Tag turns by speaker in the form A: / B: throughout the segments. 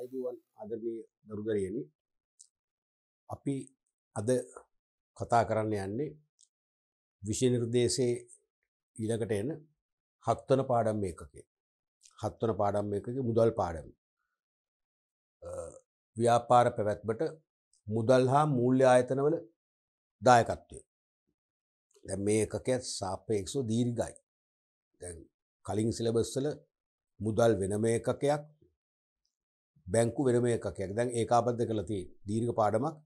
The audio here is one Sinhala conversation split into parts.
A: අයිබුවන් ආදරණීය දරුදරයනි අපි අද කතා කරන්න යන්නේ විෂය නිර්දේශයේ ඊළඟට එන හත්වන පාඩම් මේකකේ හත්වන පාඩම් මේකකේ මුදල් පාඩම ව්‍යාපාර පැවැත්මට මුදල් හා මූල්‍ය ආයතනවල දායකත්වය දැන් මේ එකකයත් සාපේක්ෂව දීර්ඝයි දැන් කලින් සිලබස් වල මුදල් වෙනම එකකයක් බැංකු වෙනම එකක්යක් දැන් ඒකාබද්ධ කළ තිය දීර්ඝ පාඩමක්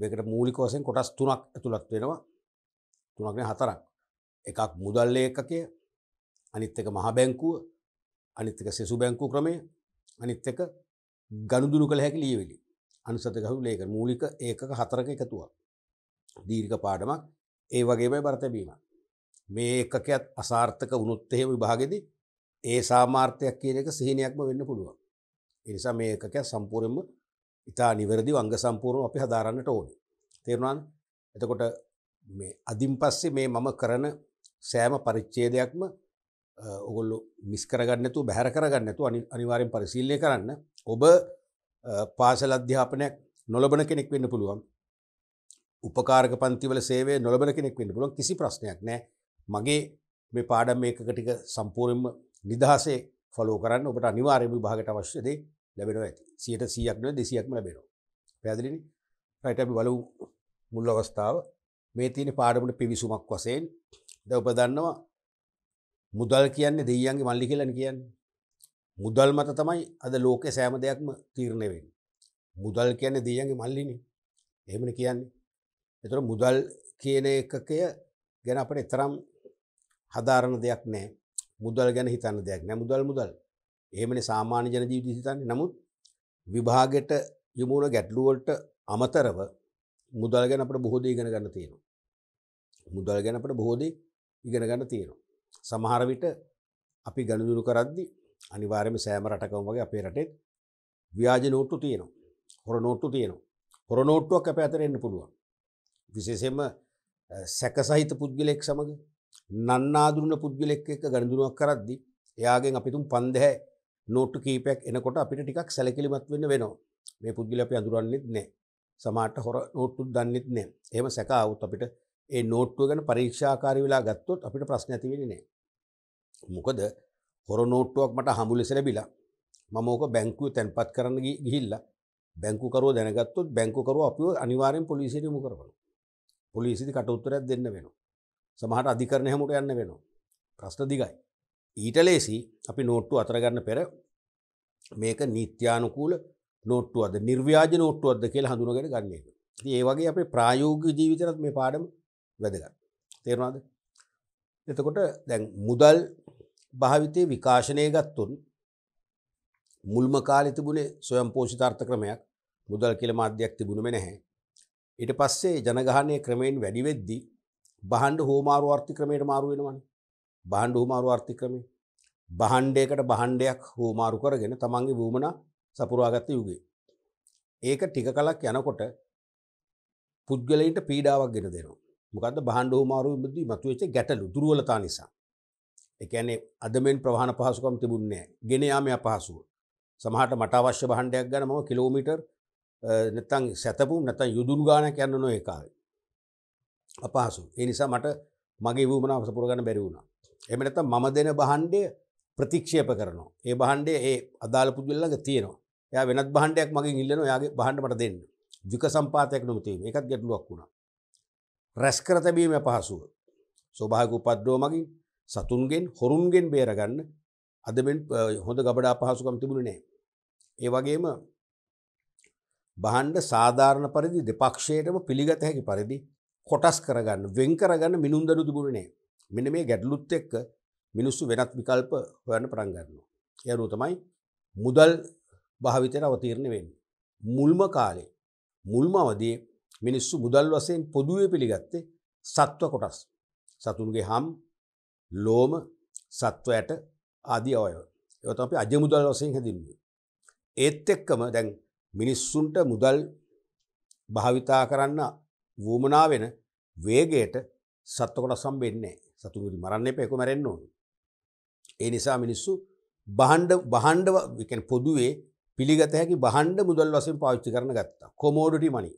A: මේකට මූලිකෝසෙන් කොටස් තුනක් ඇතුළත් වෙනවා තුනක්න හතරක් එකක් මුදල්ල එකකය අනිත් එක මහා බැංකුව අනිත් එක සෙසු බැංකු ක්‍රමය අනිත් එක ගණුදුරු කළ හැකි ලියවෙලි අනුසත ගහු ලේක මූලික ඒකක හතරක එකතුව දීර්ඝ පාඩමක් ඒ වගේමයි බරතැබීම මේ එකකත් අසාර්ථක වුණුත්තහෙම විභාගෙදී ඒ සාමාර්ථයක් කියන එක සිහිනයක්ම වෙන්න පුළුවන් ඒ නිසා මේ එකක සම්පූර්ණයෙන්ම ඉතා නිවැරදිව අංග සම්පූර්ණව අපි හදාරන්නට ඕනේ. තේරුණාද? එතකොට මේ අදින් පස්සේ මේ මම කරන සෑම පරිච්ඡේදයක්ම ඔගොල්ලෝ මිස් කරගන්න නැතුව බැහැර කරගන්න නැතුව අනිවාර්යෙන් පරිශීලනය කරන්න. ඔබ පාසල අධ්‍යාපනයක් නොලබන කෙනෙක් වෙන්න පුළුවන්. උපකාරක පන්තිවල සේවය නොලබන කෙනෙක් වෙන්න පුළුවන් කිසි ප්‍රශ්නයක් නැහැ. මගේ මේ පාඩම් මේකක ටික සම්පූර්ණයෙන්ම නිදහසේ ෆලෝ කරන්න ඔබට අනිවාර්යයෙන්ම විභාගයට අවශ්‍ය දේ ලැබෙනවා ඇති සියට සියයක් න දෙසියක්ම ලැබෙනවා පැදිලිනි රයිට අපි බලු මුල් අවස්ථාව මේ තියෙන පාඩමට පිවිසුමක් වසයෙන් ද උපදන්නවා මුදල් කියන්නේ දෙයියන්ගේ මල්ලි කියලන කියන්න මුදල් මත තමයි අද ලෝක සෑම දෙයක්ම තීරණයවෙන් මුදල් කියන්නේ දෙයන්ගේ මල්ලිනි එහෙමන කියන්නේ එතුර මුදල් කියන එකකය ගැන අපට එතරම් හදාරණ දෙයක් නෑ මුදල් ගැන හිතන්න දෙයක් නෑ මුදල් මුදල් එහෙමනේ සාමාන්‍ය ජන ජීවිතය හිතන්නේ. නමුත් විභාගයට යොමු වන ගැටලු වලට අමතරව මුදල් ගැන අපිට බොහෝ දේ ඉගෙන ගන්න තියෙනවා. මුදල් ගැන අපිට බොහෝ දේ ඉගෙන ගන්න තියෙනවා. සමහර විට අපි ගණදුරු කරද්දි අනිවාර්යයෙන්ම සෑම රටකම වගේ අපේ රටේ ව්‍යාජ නෝට්ටු තියෙනවා. හොර නෝට්ටු තියෙනවා. හොර නෝට්ටුවක් අපේ අතර එන්න පුළුවන්. විශේෂයෙන්ම සැකසහිත පුද්ගලෙක් සමග නන්නාඳුන පුද්ගලෙක් එක්ක ගණදුනුවක් කරද්දි එයාගෙන් අපි තුන් 5000 නෝට්ටු කීපයක් එනකොට අපිට ටිකක් සැලකිලිමත් වෙන්න වෙනවා මේ පුද්ගල අපි අඳුරන්නෙත් නෑ සමාට හොර නෝට්ටු දන්නෙත් නෑ එහම සැකාවුත් අපිට ඒ නෝට්ටුව ගැන පරීක්ෂාකාරි වෙලා ගත්තොත් අපිට ප්‍රශ්න ඇතිවෙෙන නෑ මොකද හොර නෝට්ටුවක් මට හමුලෙස ලැබිලා මම ඕක බැංකුව තැන්පත් කරන්න ගිහිල්ලා බැංකුකරුව දැනගත්තොත් බැංකුකරුව අපිව අනිවාරයෙන් පොලිසිට යොමු කරවනවා. පොලිසියට කට උත්තරයක් දෙන්න වෙනවා. සමහර අධිකරණ හැමුවට යන්න වෙනවා. ප්‍රශ්න දිගයි. ඊට ලේසි අපි නෝට්ටු අතරගන්න පෙර මේක නීත්‍යානුකූල නෝට්ටුවද නිර්ව්‍යාජ නෝට්ටුවද කියලා හඳුනගෙන ගන්නේ ඒ වගේ අපේ ප්‍රායෝග ජීවිතරත් මේ පාඩම වැදගත් තේරවාද එතකොට දැන් මුදල් භාවිතය විකාශනය ගත්තුන් මුල්ම කාලෙ තිබුණේ සොයම් පෝෂිතාර්ථ ක්‍රමයක් මුදල් කියල මාධ්‍යයක් තිබුණුම නැහැ. ඊට පස්සේ ජනගහනය ක්‍රමයෙන් වැඩිවෙද්දි බහන්ඩ හෝමාරුවර්ථි ක්‍රමයට මාරුවෙනවන් බාණ්ඩ හුමාරු ආර්ථිකමේ බහන්්ඩයකට බහන්්ඩයක් හෝමාරු කරගෙන තමන්ගේ වූමන සපුරාගත්ත යුගේ. ඒක ටික කලක් යනකොට පුද්ගලයිට පීඩාවක් ගෙන දෙනවා මොකද බහන්්ඩ හෝමාරු බදදි මතුවච ගැටලු දුරුවලතා නිසා. එකනේ අදමෙන් ප්‍රහණ පහසුකම් තිබුන්නේ ගෙනයාම අපහසුව. සමහට මට අවශ්‍ය බහන්්ඩයක් ගැනම කිලෝමිට නැතන් සැතපු නැතන් යුදුන් ගානක් යන්න නො ඒකාවේ. අපහසු. එනිසා මට මගේ වූමනාව සපුරගන්න බැරිවුණා එමනත මම දෙන බහන්්ඩය ප්‍රතික්ෂේප කරනවා. ඒ බහන්්ඩේ ඒ අදාල පුද්ගල්ලඟ තියෙනවා ය වෙනත් බහන්්ඩයක් මගේ ඉල්ලන යාගේ බහන්ඩමට දෙන්න ජික සම්පාතයක් නොමතිීම එකත් ගැටලුවක් වුණා. රැස්කර තැබීම පහසුව. ස්වභාග උපද්‍රෝ මගින් සතුන්ගෙන් හොරුන්ගෙන් බේරගන්න අදෙන් හොඳ ගබඩා පහසුකම් තිබුණ නෑ. ඒ වගේම බහන්්ඩ සාධාරණ පරිදි දෙපක්ෂයටම පිළිගත හැකි පරිදි කොටස් කරගන්න වෙන් කරගන්න මිනුන්දරු තිබුණ නෑ මෙන්න මේ ගැටලුත් එක්ක මිනිස්සු වෙනත් විකල්ප හොයන්න පටන් ගන්නවා. ඒ අනුව තමයි මුදල් භාවිතයට අවතීර්ණ වෙන්නේ. මුල්ම කාලේ මුල්ම අවදී මිනිස්සු මුදල් වශයෙන් පොදුවේ පිළිගත්තේ සත්ව කොටස්. සතුන්ගේ හම්, ලෝම, සත්වයට ආදී අවයව. ඒවා තමයි අපි අජ මුදල් වශයෙන් හැඳින්වුවේ. ඒත් එක්කම දැන් මිනිස්සුන්ට මුදල් භාවිතා කරන්න වුමනා වෙන වේගයට සත්ව කොටස් හම්බෙන්නේ නැහැ. සතුන්ගුරි මරන්න එප එක මැරෙන්න්න ඕන. ඒ නිසා මිනිස්සු බහන්ඩ බහන්ඩ පොදුවේ පිළිගත හැකි බහන්ඩ මුදල් වසෙන් පාච්චි කරන ගත්තා කොමෝඩටි මනි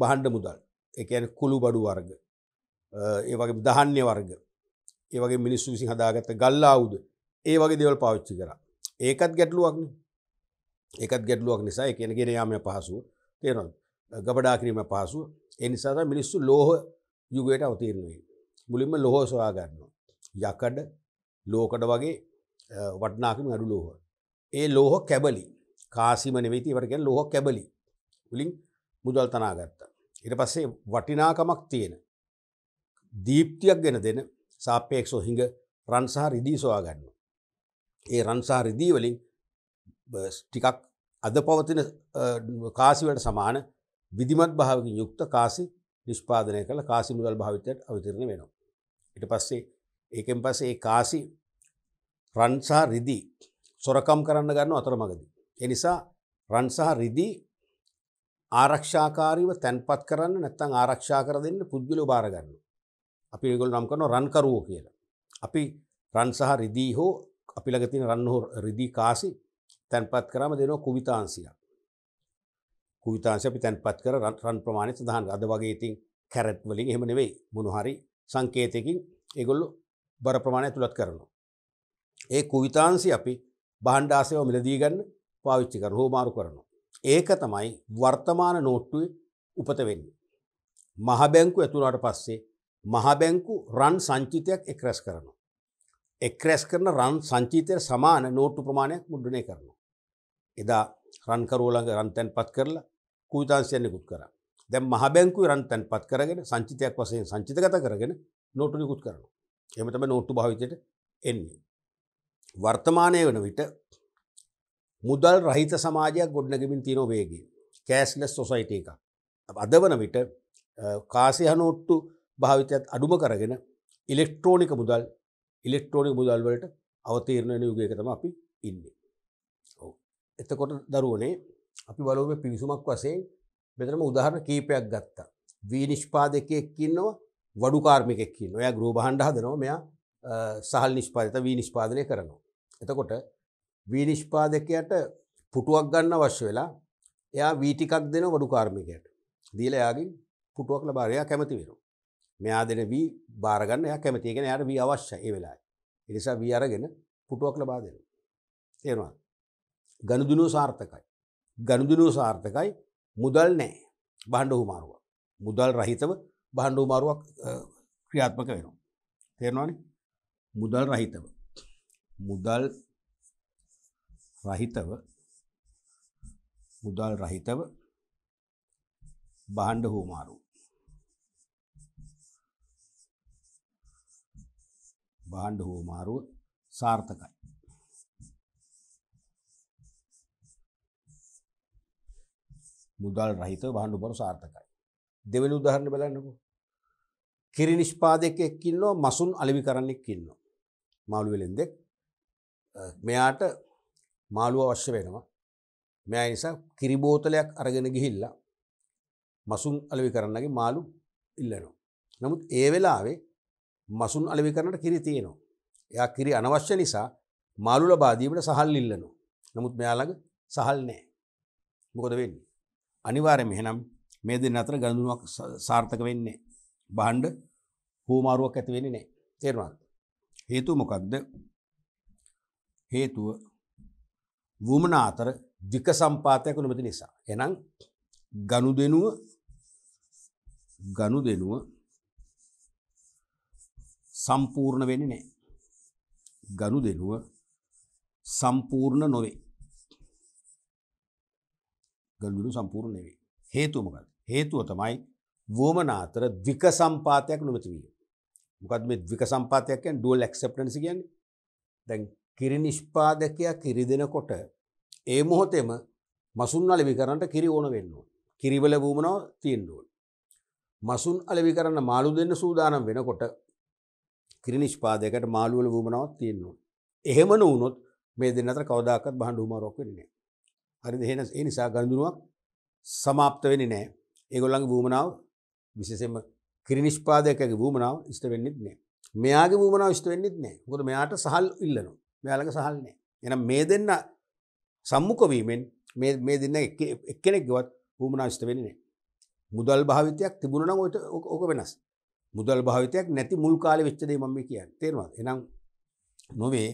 A: බහන්ඩ මුදල් එකන කුළු බඩු වර්ග ඒ වගේ දහන්‍ය වර්ග ඒවගේ මිනිස්සු විසි හදාගත්ත ගල්ලාවුද ඒ වගේ දෙවල් පාවිච්චි කර ඒකත් ගැටලුවක්න ඒකත් ගැටලුවක් නිසා එකන ගෙන යාමය පහසුව තේරන ගබඩා කිරීම පහසුව එනිසාද මිනිස්සු ලෝහ යුගයට අවතීරණුවේ මුලින්ම ලොහෝ සොයා ගන්නවා. යකඩ ලෝකඩ වගේ වටනාකම අඩු ලෝහ. ඒ ලෝහ කැබලි කාසිම නෙවෙති වටක ලෝහ කැබලි උලින් මුදල් තනාගත්තා. ඉට පස්සේ වටිනාකමක් තියෙන. දීප්තියක් ගෙන දෙන සාපේක්ෂෝ හිඟ රන්සාහ රිදී සොයා ගන්න. ඒ රන්සාහ රිදී වලින් ටිකක් අද පවතින කාසිවලට සමාන විදිමත් භාවකින් යුක්ත කාසි නිෂ්පාදනය කළ කාසි මුදල් භාවිතයට අවිතරණ වෙනවා. ඉට පස්සේ ඒකෙන් පස්සේ ඒ කාසි රන්සාහ රිදිී සොරකම් කරන්න ගන්න අතරමගදී. එනිසා රන්සාහ රිදිී ආරක්ෂාකාරීව තැන්පත් කරන්න නැත්තං ආරක්ෂා කර දෙන්න පුද්ගිලු බාරගන්න. අපි ගොල් නම් කරන රන්කරුවෝ කියලා. අපි රන්සාහ රිදිී හෝ අපි ලගතින රන්නහෝ රිදිී කාසි තැන්පත් කරම දෙනවා කුවිතාන්සියක්. කුවිතාන්ශ අපි තැන්පත් කර රන් ප්‍රමාණය සඳහන් අද වගේ ඉතින් කැරැට් වලින් එහෙම නෙවෙයි මොනහරි සංකේතයකින් ඒගොල්ලු බර ප්‍රමාණය තුළත් කරනවා. ඒ කුවිතාන්සි අපි බහන්්ඩාසයව මිලදීගන්න පාවිච්චිකර හෝමාරු කරනවා. ඒක තමයි වර්තමාන නෝට්ටුව උපත වෙන්න. මහබැංකු ඇතුළට පස්සේ මහබැංකු රන් සංචිතයක් එක්රැස් කරනවා. එක්රැස් කරන රන් සංචීතය සමාන නෝට්ටු ප්‍රමාණයක් මුද්‍රණය කරනවා. එදා රන්කරෝලඟ රන්තැන් පත් කරලා කුවිතාන්සියන්නෙකුත් කරා. දැම් මහබැංකු රන් තැන්පත් කරගෙන සංචිතයක් වසයෙන් සංචිතගත කරගෙන නොටු නිකුත් කරනු. එමතම නොට්ටු භාවිතයට එන්නේ. වර්තමානය වන විට මුදල් රහිත සමාජයක් ගොඩ්නගමින් තිනෝ වේගේ කෑස්ලස් සොසයිට එක. අද වන විට කාසියහනෝට්ටු භාවිතයත් අඩුම කරගෙන ඉලෙක්ට්‍රෝනික මුදල් ඉලෙක්ට්‍රෝනික මුදල්වලට අවතීරණයන යුගයකතම අපි ඉන්නේ. එතකොට දරුවනේ අපි බලුව පිවිසුමක් වසේ මෙතනම උදාහරණ කීපයක් ගත්තා. වී නිෂ්පාදකයෙක් ඉන්නවා වඩු කාර්මිකෙක් ඉන්නවා. එයා ගෘහ භාණ්ඩ හදනවා. මෙයා සහල් නිෂ්පාදිත වී නිෂ්පාදනය කරනවා. එතකොට වී නිෂ්පාදකයට පුටුවක් ගන්න අවශ්‍ය වෙලා එයා වී ටිකක් දෙනවා වඩු කාර්මිකයට. දීලා එයාගෙන් පුටුවක් ලබා එයා කැමති වෙනවා. මෙයා දෙන වී බාර ගන්න එයා කැමති. ඒ කියන්නේ එයාට වී අවශ්‍යයි ඒ වෙලාවේ. ඒ නිසා වී අරගෙන පුටුවක් ලබා දෙනවා. තේරුණාද? ගනුදෙනුව සාර්ථකයි. ගනුදෙනුව සාර්ථකයි. මුදල් නෑ බණ්ඩ හුමාරුව මුදල් රහිතව බණ්ඩ හුමාරුවක් ක්‍රියාත්මක වෙනවා. තේරවානි මුදල් රහිතව මුදල් රහිතව මුදල් රහිතව බාණ්ඩ හෝමාරු බාණ්ඩ හෝමාරුව සාර්ථකයි මුදල් රහිත බහන්න බර සාර්ථකයි. දෙවනි උදාහරණ බලන්නකෝ. කිරි නිෂ්පාදකයෙක් ඉන්නවා මසුන් අලෙවි කරන්නෙක් ඉන්නවා. මාළු වෙලෙන්දෙක්. මෙයාට මාළුව අවශ්‍ය වෙනවා. මෙයා නිසා කිරි බෝතලයක් අරගෙන ගිහිල්ලා මසුන් අලෙවි කරන්නගේ මාළු ඉල්ලනවා. නමුත් ඒ වෙලාවේ මසුන් අලෙවි කරන්නට කිරි තියෙනවා. එයා කිරි අනවශ්‍ය නිසා මාළු ලබා දීමට සහල් ඉල්ලනවා. නමුත් මෙයා ළඟ සහල් නැහැ. මොකද වෙන්නේ? අනිවාර්යයෙන්ම එහෙනම් මේ දෙන්න අතර ගනුදෙනුවක් සාර්ථක වෙන්නේ බහඬ හුවමාරුවක් ඇති වෙන්නේ නැහැ. තේරුණාද? හේතුව මොකක්ද? හේතුව වුමනා අතර වික සම්පාතයක් නොමැති නිසා. එහෙනම් ගනුදෙනුව ගනුදෙනුව සම්පූර්ණ වෙන්නේ නැහැ. ගනුදෙනුව සම්පූර්ණ නොවේ. ගල්ඩුරු සම්පූර්ණ නෙවේ. හේතුමකද. හේතුව තමයි වුවමනාතර දික සම්පාතයක් නොමැතිවිය. මොකද මේ දික සම්පාතයක්යන් ඩුවල් එක්සප්ටන්සි කියන්නේ දැන් කිරි නිෂ්පාදකයා කිරි දෙනකොට ඒ මොහොතේම මසුන් අලෙවි කරන්නට කිරි ඕන වෙන්න ඕන. කිරිවල වුමනෝ තියෙන්න ඕන. මසුන් අලෙවි කරන්න මාළු දෙන්න සූදානම් වෙනකොට කිරි නිෂ්පාදයකට මාළු වල වුමනාවක් තියෙන්න ඕන. එහෙම නොවුනොත් මේ දෙන්න අතර කවදාකවත් බහඬ උමාරක් වෙන්නේ නැහැ. හරිද එහෙන ඒ නිසා ගනුදුනුවක් සමාප්ත වෙන්නේ නැහැ. ඒගොල්ලන්ගේ වුමනාව විශේෂයෙන්ම කිරිනිෂ්පාදකගේ වුමනාව ඉෂ්ට වෙන්නෙත් නැහැ. මෙයාගේ වුමනාව ඉෂ්ට වෙන්නෙත් නැහැ. මොකද මෙයාට සහල් ඉල්ලනවා. මෙයාලගේ සහල් නැහැ. එහෙනම් මේ දෙන්න සම්මුඛ වීමෙන් මේ මේ දෙන්න එක්කෙනෙක්ගේවත් වුමනාව ඉෂ්ට වෙන්නේ නැහැ. මුදල් භාවිතයක් තිබුණා නම් ඕක වෙනස්. මුදල් භාවිතයක් නැති මුල් කාලේ වෙච්ච දේ මම කියන්නේ. තේරෙනවද? එහෙනම් නොවේ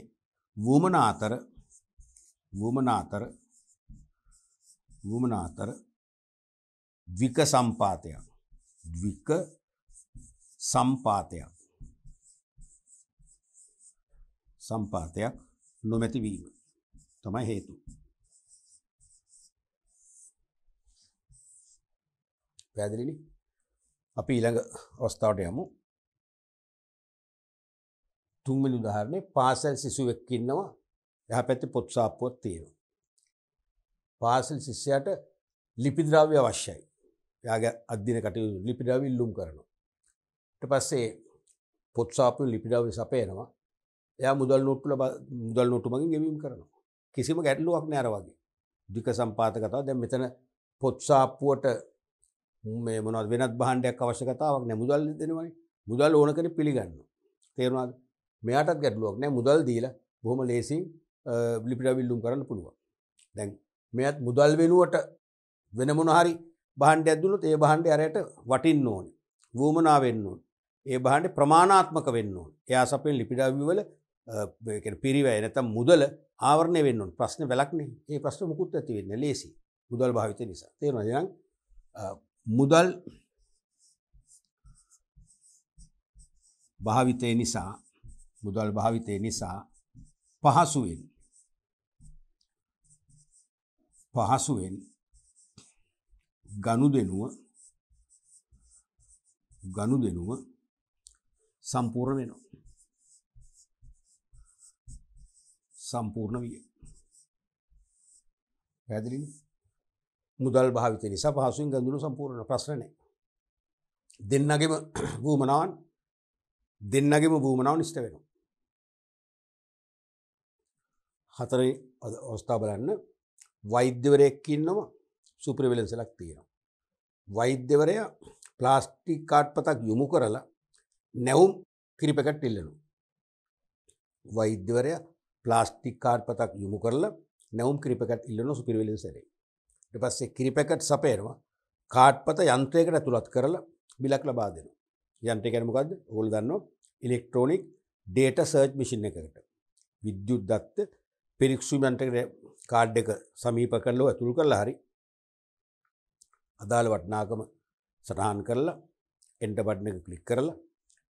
A: වුමන අතර වුමන අතර වුමන අතර ද්වික සම්පාතයක් ද්වික සම්පාතයක් සම්පාතයක් නොමැතිවීම තමයි හේතුව. පැහැදිලිනි අපි ඊළඟ අවස්ථාවට යමු තුන්වෙනි උදාහරණය පාසල් සිසුවෙක් ඉන්නවා එහා පැත්තේ පොත් සාප්පුවක් තියෙනවා පාසල් ශිෂ්‍යයට ලිපිද්‍රව්‍ය අවශ්‍යයි. යාගේ අධ්‍යන කටයුතු ලිපිද්‍රව්‍ය ඉල්ලුම් කරනවා. ඊට පස්සේ පොත් සාප්පු ලිපිද්‍රව්‍ය සපයනවා. එයා මුදල් නෝට්ටුල මුදල් නෝට්ටු මගින් ගෙවීම් කරනවා. කිසිම ගැටලුවක් නෑ අර වගේ. ද්වික සම්පාතකතාව දැන් මෙතන පොත් සාප්පුවට මේ මොනවද වෙනත් භාණ්ඩයක් අවශ්‍ය කතාවක් නෑ මුදල් දෙනවනේ. මුදල් ඕන කෙනෙක් පිළිගන්නවා. තේරුණාද? මෙයාටත් ගැටලුවක් නෑ මුදල් දීලා බොහොම ලේසියෙන් ලිපිඩවිල්ලුම් කරන්න පුළුවන්. දැන් මෙත් මුදල් වෙනුවට වෙන මොනහරි බහන්ඩ ඇදුලොත් ඒ බහන්ඩ අරයට වටින් ඕන වූමනා වෙන්නුන් ඒ බහන්ඩ ප්‍රමාණාත්මක වෙන්නුන් එයා සපෙන් ලිපිඩවිවල පිරිවැය නැතම් මුදල ආවරණය වෙන්නුන් ප්‍රශ්න වැලක්න ඒ ප්‍රශ්න මුකුත් ඇති වෙන්න ලේසි මුදල් භාවිත නිසා තේරනයන් මුදල් භාවිතය නිසා මුදල් භාවිතය නිසා පහසුවෙන් පහසුවෙන් ගනුදෙනුව ගනුදෙනුව සම්පූර්ණ වෙනවා. සම්පූර්ණ විය. පැදිලිනේ මුදල් භාවිත නිසා පහසුවෙන් ගඳුන සම්පූර්ණ ප්‍රශ්න නැහැ. දෙන්නගෙම වූමනාවන් දෙන්නගෙම වූමනාවන් ඉෂ්ට වෙනවා. හතරේ අවස්ථාව බලන්න වෛද්‍යවරයෙක් ඉන්නවා සුප්‍රවිලන්සලක් තියෙනවා. වෛද්‍යවරයා ප්ලාස්ටික් කාට්පතක් යොමු කරලා නැවුම් කිරිපැකට් ඉල්ලනවා. වෛද්‍යවරයා ප්ලාස්ටික් කාට්පතක් යොමු කරලා නැවුම් කිරිපැකට් ඉල්ලන සුපිරිවිලන්සලේ. ඊට පස්සේ කිරිපැකට් සපයනවා කාට්පත යන්ත්‍රයකට ඇතුළත් කරලා බිලක් ලබා දෙනවා. යන්ත්‍රය කියන්නේ මොකද්ද? ඕගොල්ලෝ දන්නවා ඉලෙක්ට්‍රොනික ඩේටා සර්ච් මැෂින් එකකට. විද්‍යුත් දත්ත පිරික්සුම් යන්ත්‍රයකට කාඩ් එක සමීප කරලෝ ඇතුළු කරලා හරි අදාළ වටනාකම සටහන් කරලා එන්ට බඩ්න එක කලික් කරලා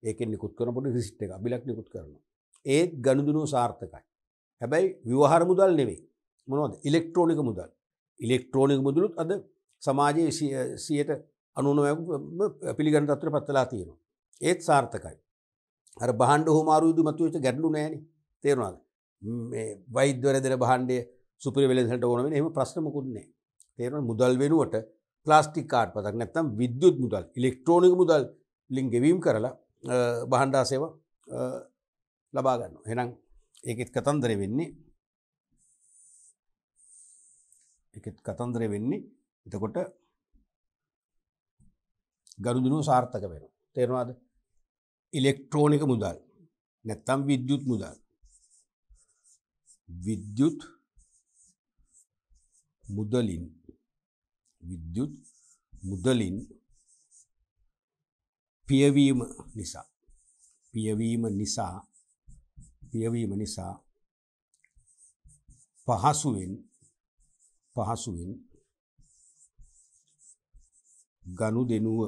A: ඒක නිකුත් කරනපොට රිසිට් එක අබිලක් නිකුත් කරනවා ඒත් ගණුදුනුව සාර්ථකයි හැබැයි විවහර මුදල් නෙවේ මොනවද ඉලෙක්ට්‍රෝනික මුදල් ඉලෙක්ට්‍රෝනික මුදලුත් අද සමාජයේ සියයට අනුනමැක පිළිගන්න තත්ත්‍ර පත්වලා තියෙනවා ඒත් සාර්ථකයි අර බහන්ඩ හෝමාරුදු මතුවච ගැටලු නෑන තේරවාද වෛද්‍යවර දෙන බහන්්ඩය සුපරි වෙලෙසට ඕන එම ප්‍රශ්නමකුන්නේ තේරන මුදල් වෙනුවට ප්ලාස්ටික් කාඩ් පතක් නැත්තම් විද්‍යුත් මුදල් ඉලෙක්ට්‍රෝනික මුදල් ලිින් ගෙවීම් කරලා බහන්ඩාසේව ලබාගන්න හෙනම් ඒකෙත් කතන්දර වෙන්නේ එකත් කතන්දර වෙන්නේ එතකොට ගරුදුනුව සාර්ථක වෙන තේරවාද ඉලෙක්ට්‍රෝනික මුදල් නැත්තම් විද්‍යුත් මුදල් විද්‍යුත් முதலின் විද්‍යුත් මුදලින් පියවීම නිසා පියවීම නිසා පියවීම නිසා පහසුවෙන් පහසුවෙන් ගනුදෙනුව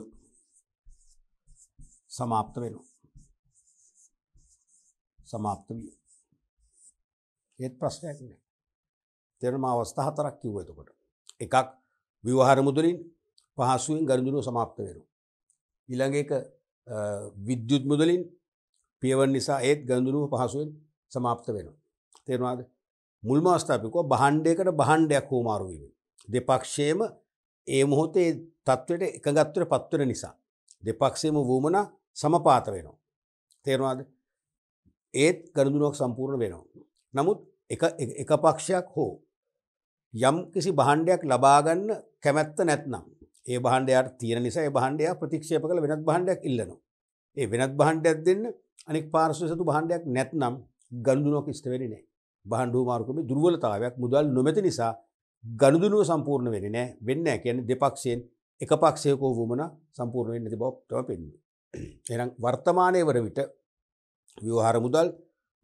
A: સમાપ્ત වෙනවා સમાપ્ત විය ඒත් ප්‍රශ්නයක් නෑ තෙරම අවස්ථා හතරක් කිව්ව එතකොට. එකක් විවහාර මුදුලින් පහසුවෙන් ගරඳුරුව සමාප්ත වෙනු. ඊළඟ එක විද්‍යුත් මුදලින් පියවන් නිසා ඒත් ගඳුරුව පහසුවෙන් සමාප්ත වෙනවා. තේරවාද මුල්ම අස්ථාපිකෝ බහන්්ඩයකට බහන්්ඩයක් හෝමාරුවීම. දෙපක්ෂයම ඒ මොහොතේ තත්වට එකගත්වර පත්වන නිසා. දෙපක්ෂේම වූමන සමපාත වෙනවා. තේරවාද ඒත් ගරඳුරුවක් සම්පූර්ණ වෙනවා. නමුත් එක පක්ෂයක් හෝ යම් කිසි බහන්්ඩයක් ලබාගන්න කැමැත්ත නැත්නම් ඒ බහන්්ඩයක් තියෙන නිසා බහන්්ඩයක් ප්‍රතික්ෂය කළ වෙනත් බහන්්ඩයක් ඉල්ලන. ඒ වෙනත් බහන්්ඩයක් දෙන්න අනික් පාර්ශසතු බහන්්ඩයක් නැත්නම් ගන්දුනො කිස්ටවෙෙනනේ බහන්්ඩු මාර්කම දුර්වලතාවයක් මුදල් නොමැති නිසා ගණුදුනුව සම්පූර්ණ වෙන නෑ වෙන්න කියැන දෙපක්ෂයෙන් එක පක්ෂයකෝ වූමන සම්පූර්ණයෙන් නැති බෝක්්ටම පෙන්න්න. එනම් වර්තමානය වර විට ව්‍යවහාර මුදල්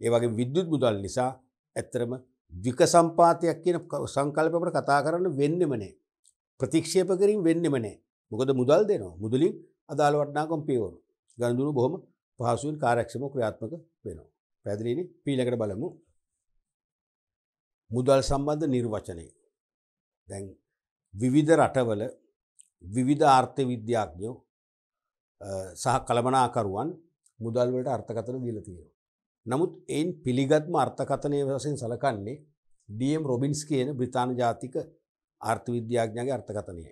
A: ඒවගේ විද්‍යුත් මුදල් නිසා ඇත්තරම වික සම්පාතයක් කියන සංකල්පකට කතා කරන්න වෙන්නෙම නෑ. ප්‍රතික්ෂේප කරින් වෙන්නෙම නෑ. මොකද මුදල් දෙනවා. මුදලින් අදාළ වටනාකම් පියවරු. ගනුදුනු බොහොම පහසුවෙන් කාර්යක්ෂමව ක්‍රියාත්මක වෙනවා. පැහැදිලිනේ? පීලකට බලමු. මුදල් සම්බන්ධ නිර්වචනය. දැන් විවිධ රටවල විවිධ ආර්ථ විද්‍යාඥයෝ සහ කළමනාකරුවන් මුදල් වලට අර්ථකථන දීලා තියෙනවා. නමුත් එයින් පිළිගත්ම අර්ථකථනය වසයෙන් සලකන්නේ ඩම් රොබින්ස් කියන බ්‍රතාන ජාතික ආර්ථවිද්‍යාඥගේ අර්ථකථනයයි.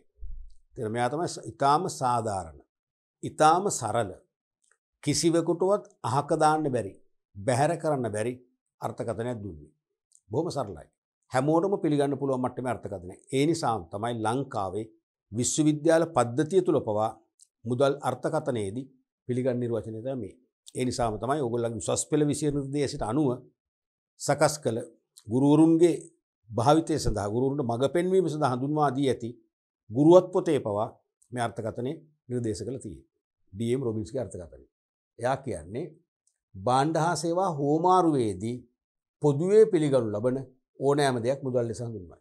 A: තෙරමයා තම ඉතාම සාධාරණ. ඉතාම සරල කිසිවකුටුවත් අහකදාන්න බැරි බැහැර කරන්න බැරි අර්ථකථනයක් දුන්නේ. බොහම සරලයි. හැමෝටම පිළිගන්න පුළුව මටම අර්ථකථනය ඒ නිසාම් තමයි ලංකාවේ විශ්වවිද්‍යාල පද්ධතිය තුළ පවා මුදල් අර්ථකථනයේදී පිළිගන්න නිර්වචනයද මේ. ඒ නිසාම තමයි ඔගොල්ලන්ගේ උසස් පෙළ විෂය නිර්දේශයට අනුව සකස් කළ ගුරුවරුන්ගේ භාවිතය සඳහා ගුරුන්ට මඟ පෙන්වීම සඳහා හඳුන්වා දී ඇති ගුරුවත් පොතේ පවා මේ අර්ථකථනය නිර්දේශ කළ තියෙන්නේ. ඩම් රොබින්ස්ගේ අර්ථකථනය. එයා කියන්නේ බාණ්ඩ හා සේවා හෝමාරුවේදී පොදුවේ පිළිගනු ලබන ඕනෑම දෙයක් මුදල් ලෙස හඳුන්වයි.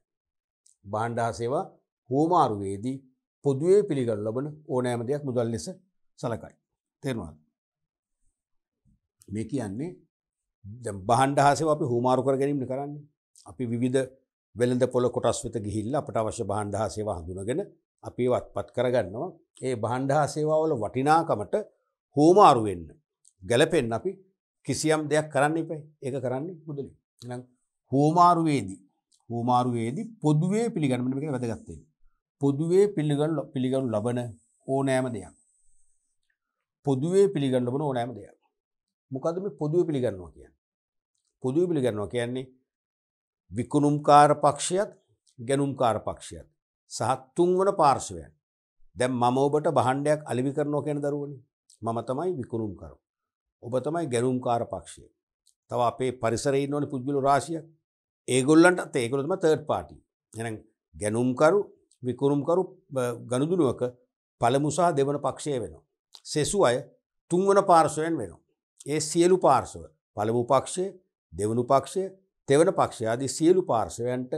A: බාණ්ඩා සේවා හෝමාරුවේදී පොදුවේ පිළිගනු ලබන ඕනෑම දෙයක් මුදල් ලෙස සලකයි. තෙරවාද. මේ කියන්නේ දැම් බහන්්ඩහසව අපි හූමාරු කර ගැනීම කරන්නේ අපි විධ වෙළඳ පොළ කොටස් වෙත ගිහිල්ල අපට අවශ්‍ය බහන්්ඩහසේව හඳුනගෙන අපි වත්පත් කරගන්නවා ඒ බහන්්ඩහසේවාවල වටිනාකමට හෝමාරුවෙන්න ගැලපෙන් අපි කිසියම් දෙයක් කරන්න එපයි ඒ කරන්නේ මුදලි හෝමාරුවේදී හෝමාරුවේදී පොදුවේ පිළිගන්නමික වැදගත්තේ පොදුවේ පිළිගන්න පිළිගනු ලබන ඕනෑම දෙයක් පොදුවේ පිළිගන්න ලබන ඕනෑම දෙයක් මොකද මේ පොදුව පිළිගන්නවා කියන්න. පොදුව පිළිගන්නවා කියන්නේ විකුණුම්කාර පක්ෂයත් ගැනුම්කාර පක්ෂයත් සහත්තුන් වන පාර්ශවයන් දැම් මම ඔබට බහන්්ඩයක් අලිවි කරනෝ කියන දරුවනි මම තමයි විකුණුම් කරු. ඔබ තමයි ගැනුම්කාර පක්ෂය. තව අපේ පරිසරයින් ඕන පුද්ගලු රාශියක් ඒගොල්ලන්ට ඒකොළතුම තර්ඩ් පාටි එන ගැනුම්කරු විකුරුම්කරු ගණුදුනුවක පළමුසා දෙවන පක්ෂය වෙනවා. සෙසු අය තුන්වන පාර්ශවයෙන් වෙනවා. ඒ සියලු පාර්ශව පළමු පක්ෂය දෙවනු පක්ෂය තෙවන පක්ෂය අදි සියලු පාර්ශවයන්ට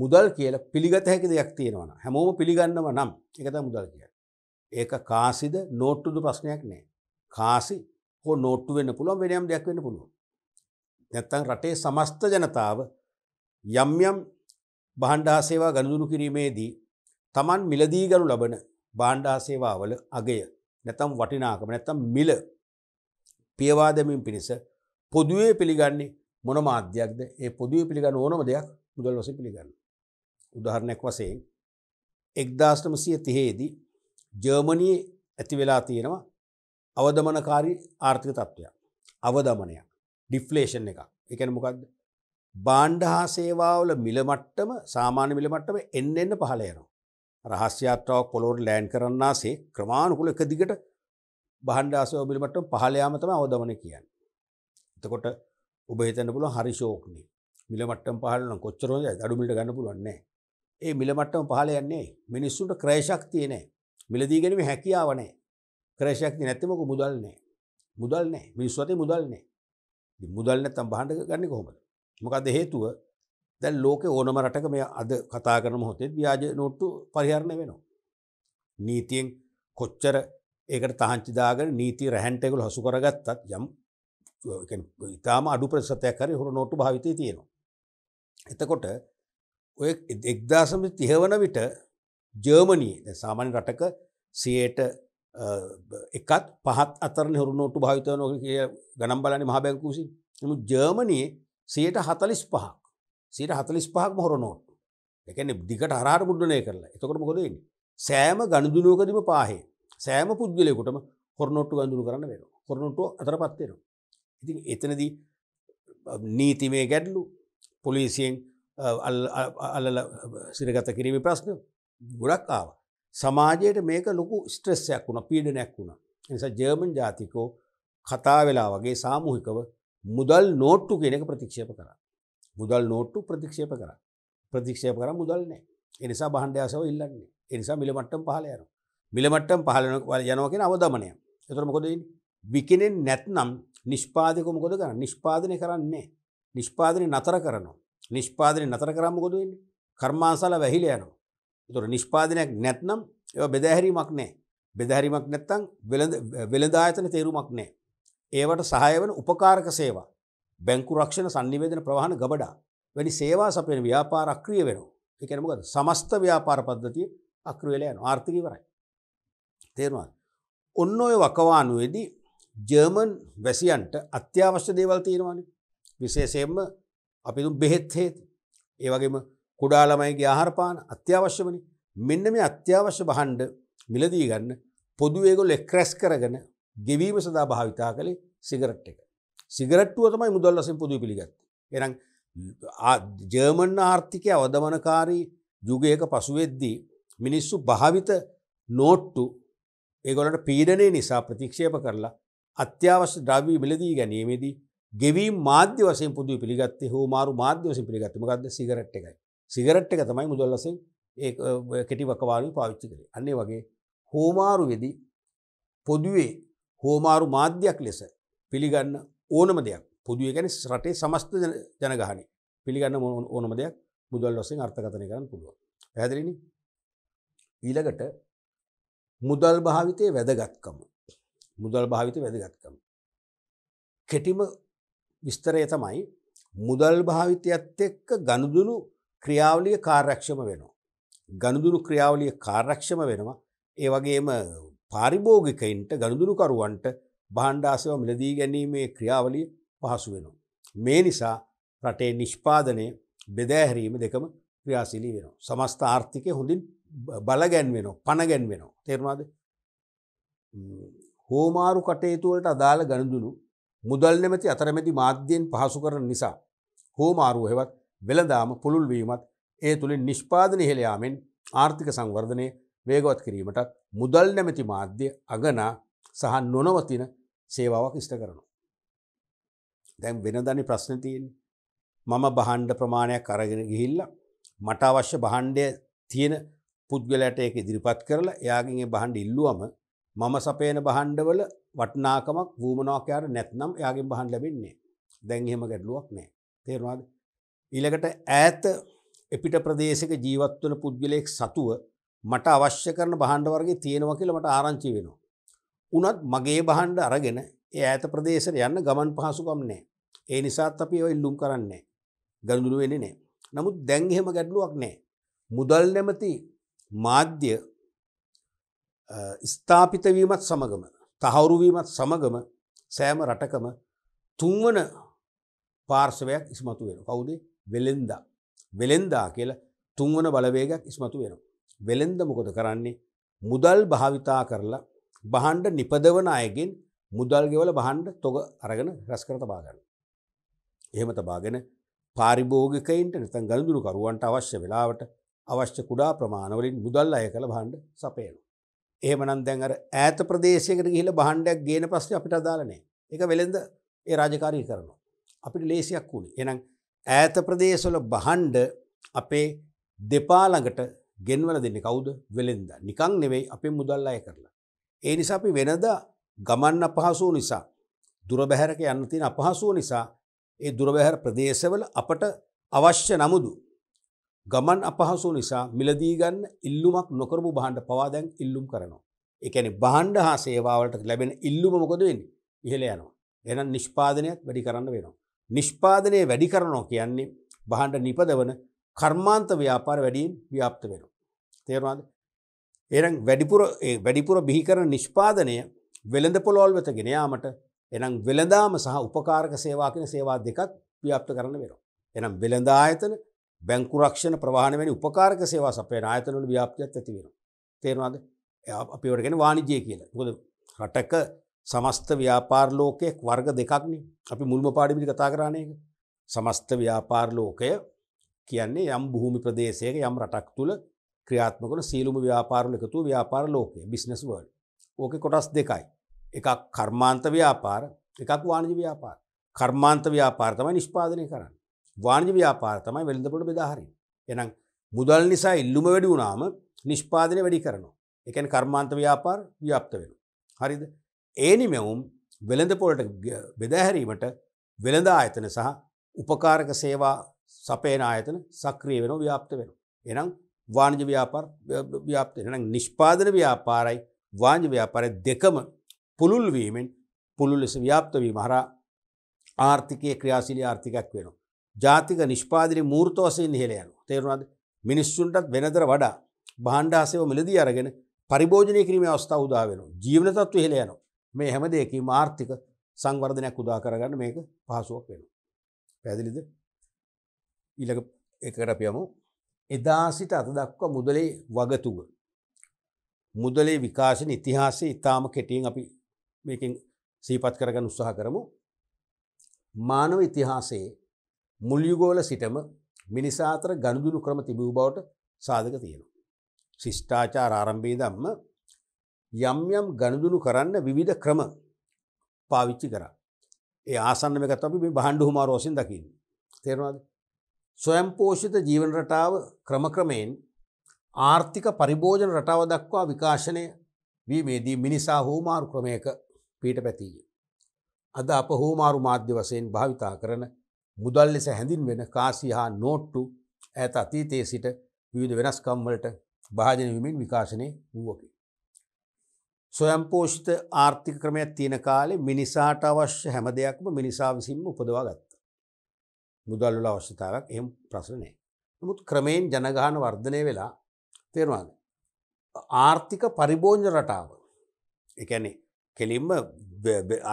A: මුදල් කියල පිළිගත හැකි දෙයක් තියෙනවන හැමෝම පිළිගන්නව නම් එකත මුදල් කිය. ඒක කාසිද නෝට්ටුදු ප්‍රශ්නයක් නෑ. කාසි හෝ නෝට්ටු වෙන්න පුළුවන් වෙනයම් දෙයක් වෙන පුළුව. නැත්තන් රටේ සමස්ත ජනතාව යම්යම් බහන්්ඩාසේවා ගණදුරු කිරීමේදී තමන් මිලදී ගනු ලබන බාණ්ඩාසේවාවල අගය නැතම් වටිනාකම නැත්තම් මිල පියවාදමින් පිණිස පොදුවේ පිළිගන්නේ මොන මාධ්‍යයක්ද ඒ පොදුවේ පිළිගන්න ඕනම දෙයක් මුදල් වස පිළිගන්න. උදාහරණයක් වසයෙන් එක්දාශ්නමසිය තිහේදී ජර්මණයේ ඇති වෙලා තියෙනවා අවදමනකාරී ආර්ථික තත්ත්වයක් අවදමනයක් ඩිෆ්ලේෂන් එක එකන මොකක්ද බාණ්ඩ හා සේවාවල මිලමට්ටම සාමාන්‍ය මිලමට්ටම එන්න එන්න පහලයනවා. රහස්්‍යයාත්‍රාවක් පොලෝට ලෑන් කරන්නාසේ ක්‍රමාණුකුල එක දිගට බහන්ඩ අසෝබිලිමටම පහල යාම තමයි අවදමන කියන්නේ. එතකොට ඔබ හිතන්න පුළුවන් හරි ෂෝක්නේ. මිල මට්ටම් පහළ නම් කොච්චර හොඳද? අඩු මිලට ගන්න පුළුවන් නෑ. ඒ මිල මට්ටම පහළ යන්නේ මිනිස්සුන්ට ක්‍රය ශක්තිය නෑ. මිලදී ගැනීම හැකියාව නෑ. ක්‍රය ශක්තිය නැත්නම් ඔක මුදල් නෑ. මුදල් නෑ. මිනිස්සු අතේ මුදල් නෑ. ඉතින් මුදල් නැත්තම් බහන්ඩ ගන්න කොහොමද? මොකද හේතුව දැන් ලෝකේ ඕනම රටක මේ අද කතා කරන මොහොතේ ව්‍යාජ නෝට්ටු පරිහරණය වෙනවා. නීතියෙන් කොච්චර ඒකට තහංචිදාගෙන නීති රැහන්ටෙකුල් හසු කරගත්තත් යම් ඉතාම අඩු ප්‍රසතයක් හරි හුරු නොට්ටු භාවිතය තියෙනවා. එතකොට ඔය එක්දාසම තිහවන විට ජර්මණී සාමාන්‍ය රටක සියයට එකත් පහත් අතර හුරු නොට්ටු භාවිතයනො කිය ගනම් බලනි මහ බැංකූසි නමු ජර්මණයේ සයට හතලිස් පහක් සට හතලිස් පහක් හොර නෝට්ටු එකන දිකට හරාට මුද්ඩනය කරලා එතකට මොකදන්නේ සෑම ගණදුනුවකදම පාහේ සෑම පුද්ගලයකුටම කොරනොට්ටු ගඳුරු කරන්න වෙන කොරනොට්ටෝ අතර පත්වෙනවා. ඉතින් එතනදී නීතිමේ ගැඩ්ලු පොලිසියෙන් අල්ල සිරගත කිරීම ප්‍රශ්න ගොඩක් ආව. සමාජයට මේක ලොකු ස්ට්‍රෙස්සයක් වුණ පීඩනැක් වුණ. නිසා ජර්මන් ජාතිකෝ කතා වෙලා වගේ සාමූහිකව මුදල් නෝට්ටු කෙනෙක ප්‍රතික්ෂේප කර. මුදල් නෝට්ටු ප්‍රතික්ෂේප කර ප්‍රතික්ෂේප කර මුදල් නෑ එනිසා බහන්්‍යයාසව ඉල්ලන්නේ එනිසා මිලමට්ටම් පහල යනවා. මිලමට්ටම් පහලන යනවා කියෙන අවදමනය එතර මොකොද විකෙනෙන් නැත්නම් නිෂ්පාදක මොකොද කර නිෂ්පාදනය කරන්නේ නිෂ්පාදනය නතර කරනවා නිෂ්පාදනය නතර කරම කොදවෙන්නේ කර්මාන්සල වැහිල යනවා තුර නිෂ්පාදනයක් නැත්නම් ඒ බෙදැහැරීමක් නෑ බෙදැහැරීමක් නැත්තං වෙළදායතන තේරුමක් නෑ. ඒවට සහයවන උපකාරක සේවා බැංකු රක්ෂණ සන්නිවේදන ප්‍රවාහන ගබඩා වැනි සේවා සපයන ව්‍යාපාර අක්‍රිය වෙනවා එකනමකද සමස්ත ව්‍යාපාර පද්ධතිය අක්‍රියලයන ආර්ථිකවරයි. තේරවා. ඔන්න ඔය වකවානුවේදී ජර්මන් වැසියන්ට අත්‍යවශ්‍ය දේවල් තීරවාන විශේෂයෙන්ම අපි බෙහෙත් හේත් ඒවගේම කුඩාළමයිගේ ආහාරපාන අත්‍යවශ්‍ය වනි මෙන්න මේ අත්‍යවශ්‍ය බහන්්ඩ මිලදී ගන්න පොදුවේගොල එක්රැස් කරගෙන ගෙවීම සදා භාවිතා කළේ සිගරට් එක සිගරට්ටුව තමයි මුදල්ලසින් පුදු පිළිගත්ත එරං ජර්මන් ආර්ථිකය අවදමනකාරී යුගයක පසුවෙද්දී මිනිස්සු භාවිත නෝට්ටු ඒගොලට පීඩනය නිසා ප්‍රතික්ෂේප කරලා අත්‍යවශ්‍ය ද්‍රවී මිලදී ගැනීමේදී ගෙවී මාධ්‍ය වසය පුදු පිළිගත්තේ හෝ මාරු මාධ්‍ය වසින් පිළිගත්තමගද සිගරට් එකයි සිගරට් එක තමයි මුදල්ලසින් ඒ කෙටි වකවාලු පාවිච්චි කරේ අන්නේ වගේ හෝමාරු වෙදි පොදුවේ හෝමාරු මාධ්‍යයක් ලෙස පිළිගන්න ඕනම දෙයක් පුදුව ගැන රටේ සමස්ත ජනගහන පිළිගන්න ඕනම දෙයක් මුදල් වසින් අර්ථකතනය කරන්න පුළුවන් පැදිලිනි ඊළඟට මුදල් භාවිතය වැදගත්කම මුදල් භාවිත වැදගත්කම. කෙටිම විස්තරය තමයි මුදල් භාවිතයත් එක්ක ගනුදුනු ක්‍රියාවලිය කාර්යක්ෂම වෙනවා. ගනුදුනු ක්‍රියාවලිය කාර්යක්ෂම වෙනවා ඒ වගේම පාරිභෝගිකයින්ට ගනුදුනුකරුවන්ට බාණ්ඩාසව මිලදී ගැනීමේ ක්‍රියාවලිය පහසු වෙනවා. මේ නිසා රටේ නිෂ්පාදනය බෙදෑහැරීම දෙකම ක්‍රියාසිලී වෙනවා. සමස්ථ ආර්ථිකය හොඳින් බලගැන් වෙන පණගැන් වෙනවා තේරවාද හෝමාරු කටයුතුවලට අදාළ ගණඳුනු මුදල් නැමැති අතරමැති මාධ්‍යයෙන් පහසු කරන නිසා හෝමාරුව හෙවත් වෙළදාම පුළුල්වීමත් ඒ තුළින් නිෂ්පාදන ඉහෙළයාමෙන් ආර්ථික සංවර්ධනය වේගවත් කිරීමටත් මුදල් නැමැති මාධ්‍ය අගනා සහ නොනවතින සේවාවක් ඉෂ්ට කරනවා. දැන් වෙනදනි ප්‍රශ්නතියෙන් මම බහන්්ඩ ප්‍රමාණයක් අරගෙන ගිහිල්ල මට අවශ්‍ය බහන්්ඩය තියෙන පුද්ගලයට ඒක ඉදිරිපත් කරලා එයාගේ බහන්ඩ ඉල්ලුවම මම සපේන බහන්්ඩවල වටනාකමක් වූමනෝකයාට නැත්නම් යාගෙන් බහන් ලැබෙන්නේ දැන්හෙම ගැඩලුවක් නෑ තේරවාද ඊළකට ඈත එපිට ප්‍රදේශක ජීවත්වන පුද්ගලයෙක් සතුව මට අවශ්‍ය කරන බහන්්ඩ වර්ගේ තියෙනවා කියලමට ආරංචි වෙනවා. උනත් මගේ බහන්්ඩ අරගෙන ඒ ඇත ප්‍රදේශර යන්න ගමන් පහසුකම් නෑ ඒ නිසාත් අපි ඔය ඉල්ලුම් කරන්නේ ගඳුරුවෙන නෑ නමුත් දැන්හෙම ගැඩලුවක් නෑ මුදල් නැමති මාධ්‍ය ස්ථාපිත වීමත් සමගම තහවුරුවීමත් සමගම සෑම රටකම තුන්වන පාර්ශවයක් ඉස්මතු වෙන කවුද වෙළෙන්දා වෙළෙන්දා කියලා තුන්වන බලවේගයක් ඉස්මතු වෙන. වෙළෙන්ද මොකොද කරන්නේ මුදල් භාවිතා කරලා බහන්ඩ නිපදවන අයගෙන් මුදල්ගෙවල බහන්ඩ තොග අරගෙන රැස් කර තබාගන්න. එහෙම තබාගෙන පාරිභෝගිකයින්ට නිතන් ගළඳුරු කරුවන්ට අවශ්‍ය වෙලාවට අවශ්‍ය කුඩා ප්‍රමාණවලින් මුදල් අය කළ බණ්ඩ සපයනු. ඒමනන් දැන් අර ඈත ප්‍රදේශයකට ගිහිල බණ්ඩයක් ගේන පස්සේ අපිට අදාලනේ එක වෙළඳ ඒ රාජකාරී කරනවා. අපිට ලේසියක් වුණේ එනම් ඈත ප්‍රදේශවල බහන්්ඩ අපේ දෙපාළඟට ගෙන්වල දෙන්න කවුද වෙළෙන්ද නිකං නෙවෙයි අපේ මුදල් අය කරලා. ඒ නිසා අපි වෙනද ගමන්න අපහසුව නිසා දුරබැහැරක යන්න තියෙන අපහසුව නිසා ඒ දුරබැහැර ප්‍රදේශවල අපට අවශ්‍ය නමුදු ගමන් අපහසු නිසා මිලදී ගන්න ඉල්ලුමක් නොකරපු බහණ්ඩ පවා දැන් ඉල්ලුම් කරනවා. ඒ කියන්නේ බහණ්ඩ හා සේවාවලට ලැබෙන ඉල්ලුම මොකද වෙන්නේ? ඉහළ යනවා. එහෙනම් නිෂ්පාදනයත් වැඩි කරන්න වෙනවා. නිෂ්පාදනය වැඩි කරනවා කියන්නේ බහණ්ඩ නිපදවන කර්මාන්ත ව්‍යාපාර වැඩියෙන් ව්‍යාප්ත වෙනවා. තේරුණාද? එහෙනම් වැඩිපුර ඒ වැඩිපුර බිහි කරන නිෂ්පාදනය වෙළඳ පොළොල් වෙත ගෙන යාමට එහෙනම් වෙළඳාම සහ උපකාරක සේවා කියන සේවා දෙකක් ව්‍යාප්ත කරන්න වෙනවා. එහෙනම් වෙළඳ ආයතන බැංකු රක්ෂණ ප්‍රවාහන වැනි උපකාරක සේවා සපයන ආයතනවල ව්‍යාප්තියක් ඇති වෙනවා. තේරෙනවද? අපි ඒවට කියන්නේ වාණිජය කියලා. මොකද රටක සමස්ත ව්‍යාපාර ලෝකයේ වර්ග දෙකක්නේ. අපි මුල්ම පාඩමේදී කතා කරානේ ඒක. සමස්ත ව්‍යාපාර ලෝකය කියන්නේ යම් භූමි ප්‍රදේශයක යම් රටක් තුල ක්‍රියාත්මක වන සියලුම ව්‍යාපාර වල එකතු ව්‍යාපාර ලෝකය, බිස්නස් වර්ල්ඩ්. ඕකේ කොටස් දෙකයි. එකක් කර්මාන්ත ව්‍යාපාර, එකක් වාණිජ ව්‍යාපාර. කර්මාන්ත ව්‍යාපාර තමයි නිෂ්පාදනය කරන්නේ. වාණජ ව්‍යාපාර තමයි වෙළඳපොට බෙදාහරින් එනම් මුදල් නිසා ඉල්ලුම වැඩි වුණාම නිෂ්පාදනය වැඩි කරනවා එකන් කර්මාන්ත ව්‍යාපාර ව්‍යප්ත වෙන. හරිද ඒනිමැවුම් වෙළඳපොලට බෙදැහැරීමට වෙළඳ ආයතන සහ උපකාරක සේවා සපේන ආයතන සක්‍රිය වෙන ව්‍යාප්ත වෙන. එනම් වාණජ ව්‍යාපාර ව්‍යාප්ත එනම් නිෂ්පාදන ව්‍යාපාරයි වාජ ව්‍යාපාරය දෙකම පුළුල්වීමෙන් පුළුල් ලෙස ව්‍යාප්තවී මහරා ආර්ථිකය ක්‍රියාසිලි ආර්ථිකයක් වෙනවා. ජාතික නිෂ්පාදිරි මූර්තවසයෙන් හෙළ යනු තේරුණද මිනිස්සුන්ටත් වෙනදර වඩා බාණ්ඩාසයෝ මිලදී අරගෙන පරිභෝජනය කිරීම අවස්ථාව උදා වෙන ජීවනතත්ව හෙළ යනු මේ හැමදයකි මාර්ථික සංවර්ධනයක් උදා කරගන්න මේක පහසුවක් වෙන. පැදිලිද ඊළඟ එකරපියමු එදා සිට අත දක්වා මුදලේ වගතුව. මුදලේ විකාශන ඉතිහාසේ ඉතාම කෙටියෙන් අපි මේකින් සීපත් කරගන්න උත්සාහ කරමු. මානව ඉතිහාසයේ මුල්යුගෝල සිටම මිනිසාතර ගණුදුනු ක්‍රම තිබූ බවට සාධක තියෙනවා. ශිෂ්ඨාචා ආරම්භේ දම්ම යම් යම් ගණුදුනු කරන්න විවිධ ක්‍රම පාවිච්චි කර. ඒ ආසන්නම එකත් අපි මේ බහන්ඩු හුමාරෝසින් දකින්න. තේරවාද. ස්වයම්පෝෂිත ජීවන රටාව ක්‍රමක්‍රමයෙන් ආර්ථික පරිභෝජන රටාව දක්වා විකාශනය වීමේදී මිනිසා හෝමාරු ක්‍රමයක පීට පැතිීය. අද අප හෝමාරු මාධ්‍ය වසයෙන් භාවිතා කරන මුදල් ලෙස හැඳින් වෙන කාසි හා නෝට්ටු ඇත අතීතයේ සිට විවිධ වෙනස්කම්වලට භාජනවිමින් විකාශනය වුවකි. සොයම්පෝෂිත ආර්ථික ක්‍රමයක් තියෙන කාලේ මිනිසාට අවශ්‍ය හැම දෙයක්ම මිනිසා විසින්ම උපදවා ගත්ත. මුදල්වල අවශ්‍යතාවක් එහම ප්‍රශ්නය. නමුත් ක්‍රමයෙන් ජනගාන වර්ධනය වෙලා තේරවාද. ආර්ථික පරිභෝජ රටාව එකැනේ කෙලින්ම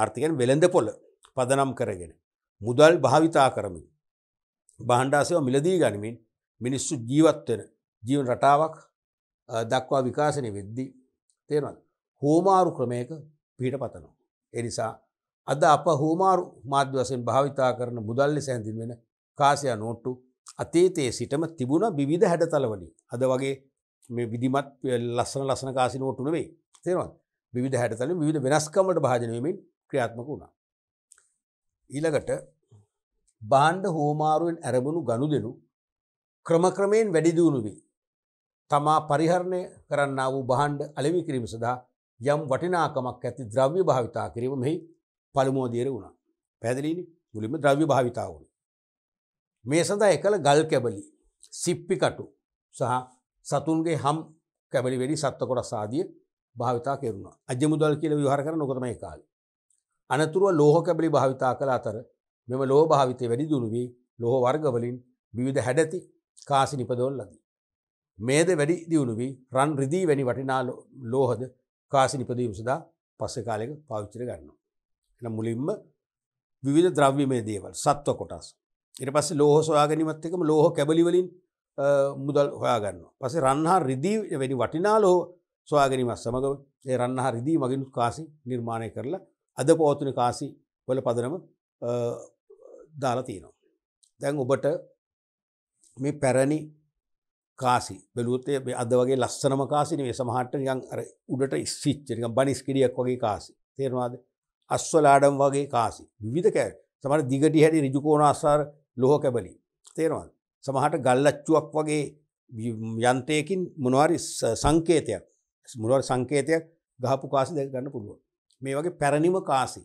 A: ආර්ථිකයන් වෙළඳ පොල පදනම් කරගෙන මුදල් භාවිතා කරමින් බහන්්ඩාසව මිලදී ගනිමින් මිනිස්සු ජීවත්වෙන ජීවන රටාවක් දක්වා විකාශනය වෙද්දි තේරවත් හෝමාරු ක්‍රමයක පීට පතනවා. එනිසා අද අප හෝමාරු මාධ්‍යවසෙන් භාවිතා කරන මුදල්ලි සැඳින් වෙන කාසියා නෝට්ටු අතේතයේ සිටම තිබුණ විධ හැඩතලවලින් අද වගේ මේ විදිමත් ලස්සන ලස්සන කාසි නෝට්ටුනවෙේ තේරවත් විධ හැඩතල විධ වෙනස්කමට භාජනයමින් ක්‍රියාත්මක වුණා. ඊළඟට බාණ්ඩ හෝමාරුවෙන් ඇරඹුණු ගනුදෙනු ක්‍රමක්‍රමයෙන් වැඩිදියුණු වී. තමා පරිහරණය කරන්න වූ බහන්්ඩ අලෙවි කිරීම සඳහා යම් වටිනාකමක් ඇති ද්‍රව්‍ය භාවිතා කිරීම මෙහි පළමෝදීර වුණා. පැදිලීනි මුලිම ද්‍රව්‍ය භාවිතා වුණ. මේ සඳහා එකළ ගල් කැබලි සිප්පිකටු සහ සතුන්ගේ හම් කැබලි වැඩි සත්ත කොට සාදිය භාවිතා කෙරුණා අජමුදල් කියල විහර කර නොකතම කාල. අනතුරුව ලෝහකැබලි භාවිතා කළ අතර මෙම ලෝ භාවිතය වැඩි දුරු වී ලොහ වර්ගවලින් විවිධ හැඩැති කාසි නිපදොල්ලද. මේද වැඩි දියුණු වී රන් රිදී වැනි වටිනා ලෝහද කාසි නිපදීම සදා පස්සෙ කාලෙක පාවිච්චර ගන්න. එන මුලින්ම විවිධ ද්‍රව්‍යමය දේවල් සත්ව කොටස්. ඉට පස්ස ලෝහ සොයාගනිමත් එකම ලෝහ කැබලිවලින් මුදල් හොයාගන්න. පසේ රන්හා රිදී වැනි වටිනා ලෝ සොයාගනිමත් සමඟ ඒ රන්නහා රිදී මගින් කාසි නිර්මාණය කරලා අද පෝතුන කාසි වල පදනම දාලා තියෙනවා. දැන් ඔබට මේ පැරණි කාසි බැලුවොත්තේ අද වගේ ලස්සනම කාසිනේ සමහරට නිකන් අර උඩට ස්විච් නිකන් බනිස් කිරියක් වගේ කාසි. තේරෙනවද? අස්වල ආඩම් වගේ කාසි. විවිධ කෑ. සමහර දිගටි හැටි ඍජු කෝණ ආසාර ලෝහ කැබලි. තේරෙනවද? සමහරට ගල්ලච්චුවක් වගේ යන්ත්‍රයකින් මොනවාරි සංකේතයක් මොනවාරි සංකේතයක් ගහපු කාසි දැක ගන්න පුළුවන්. මේ වගේ පැරණිම කාසි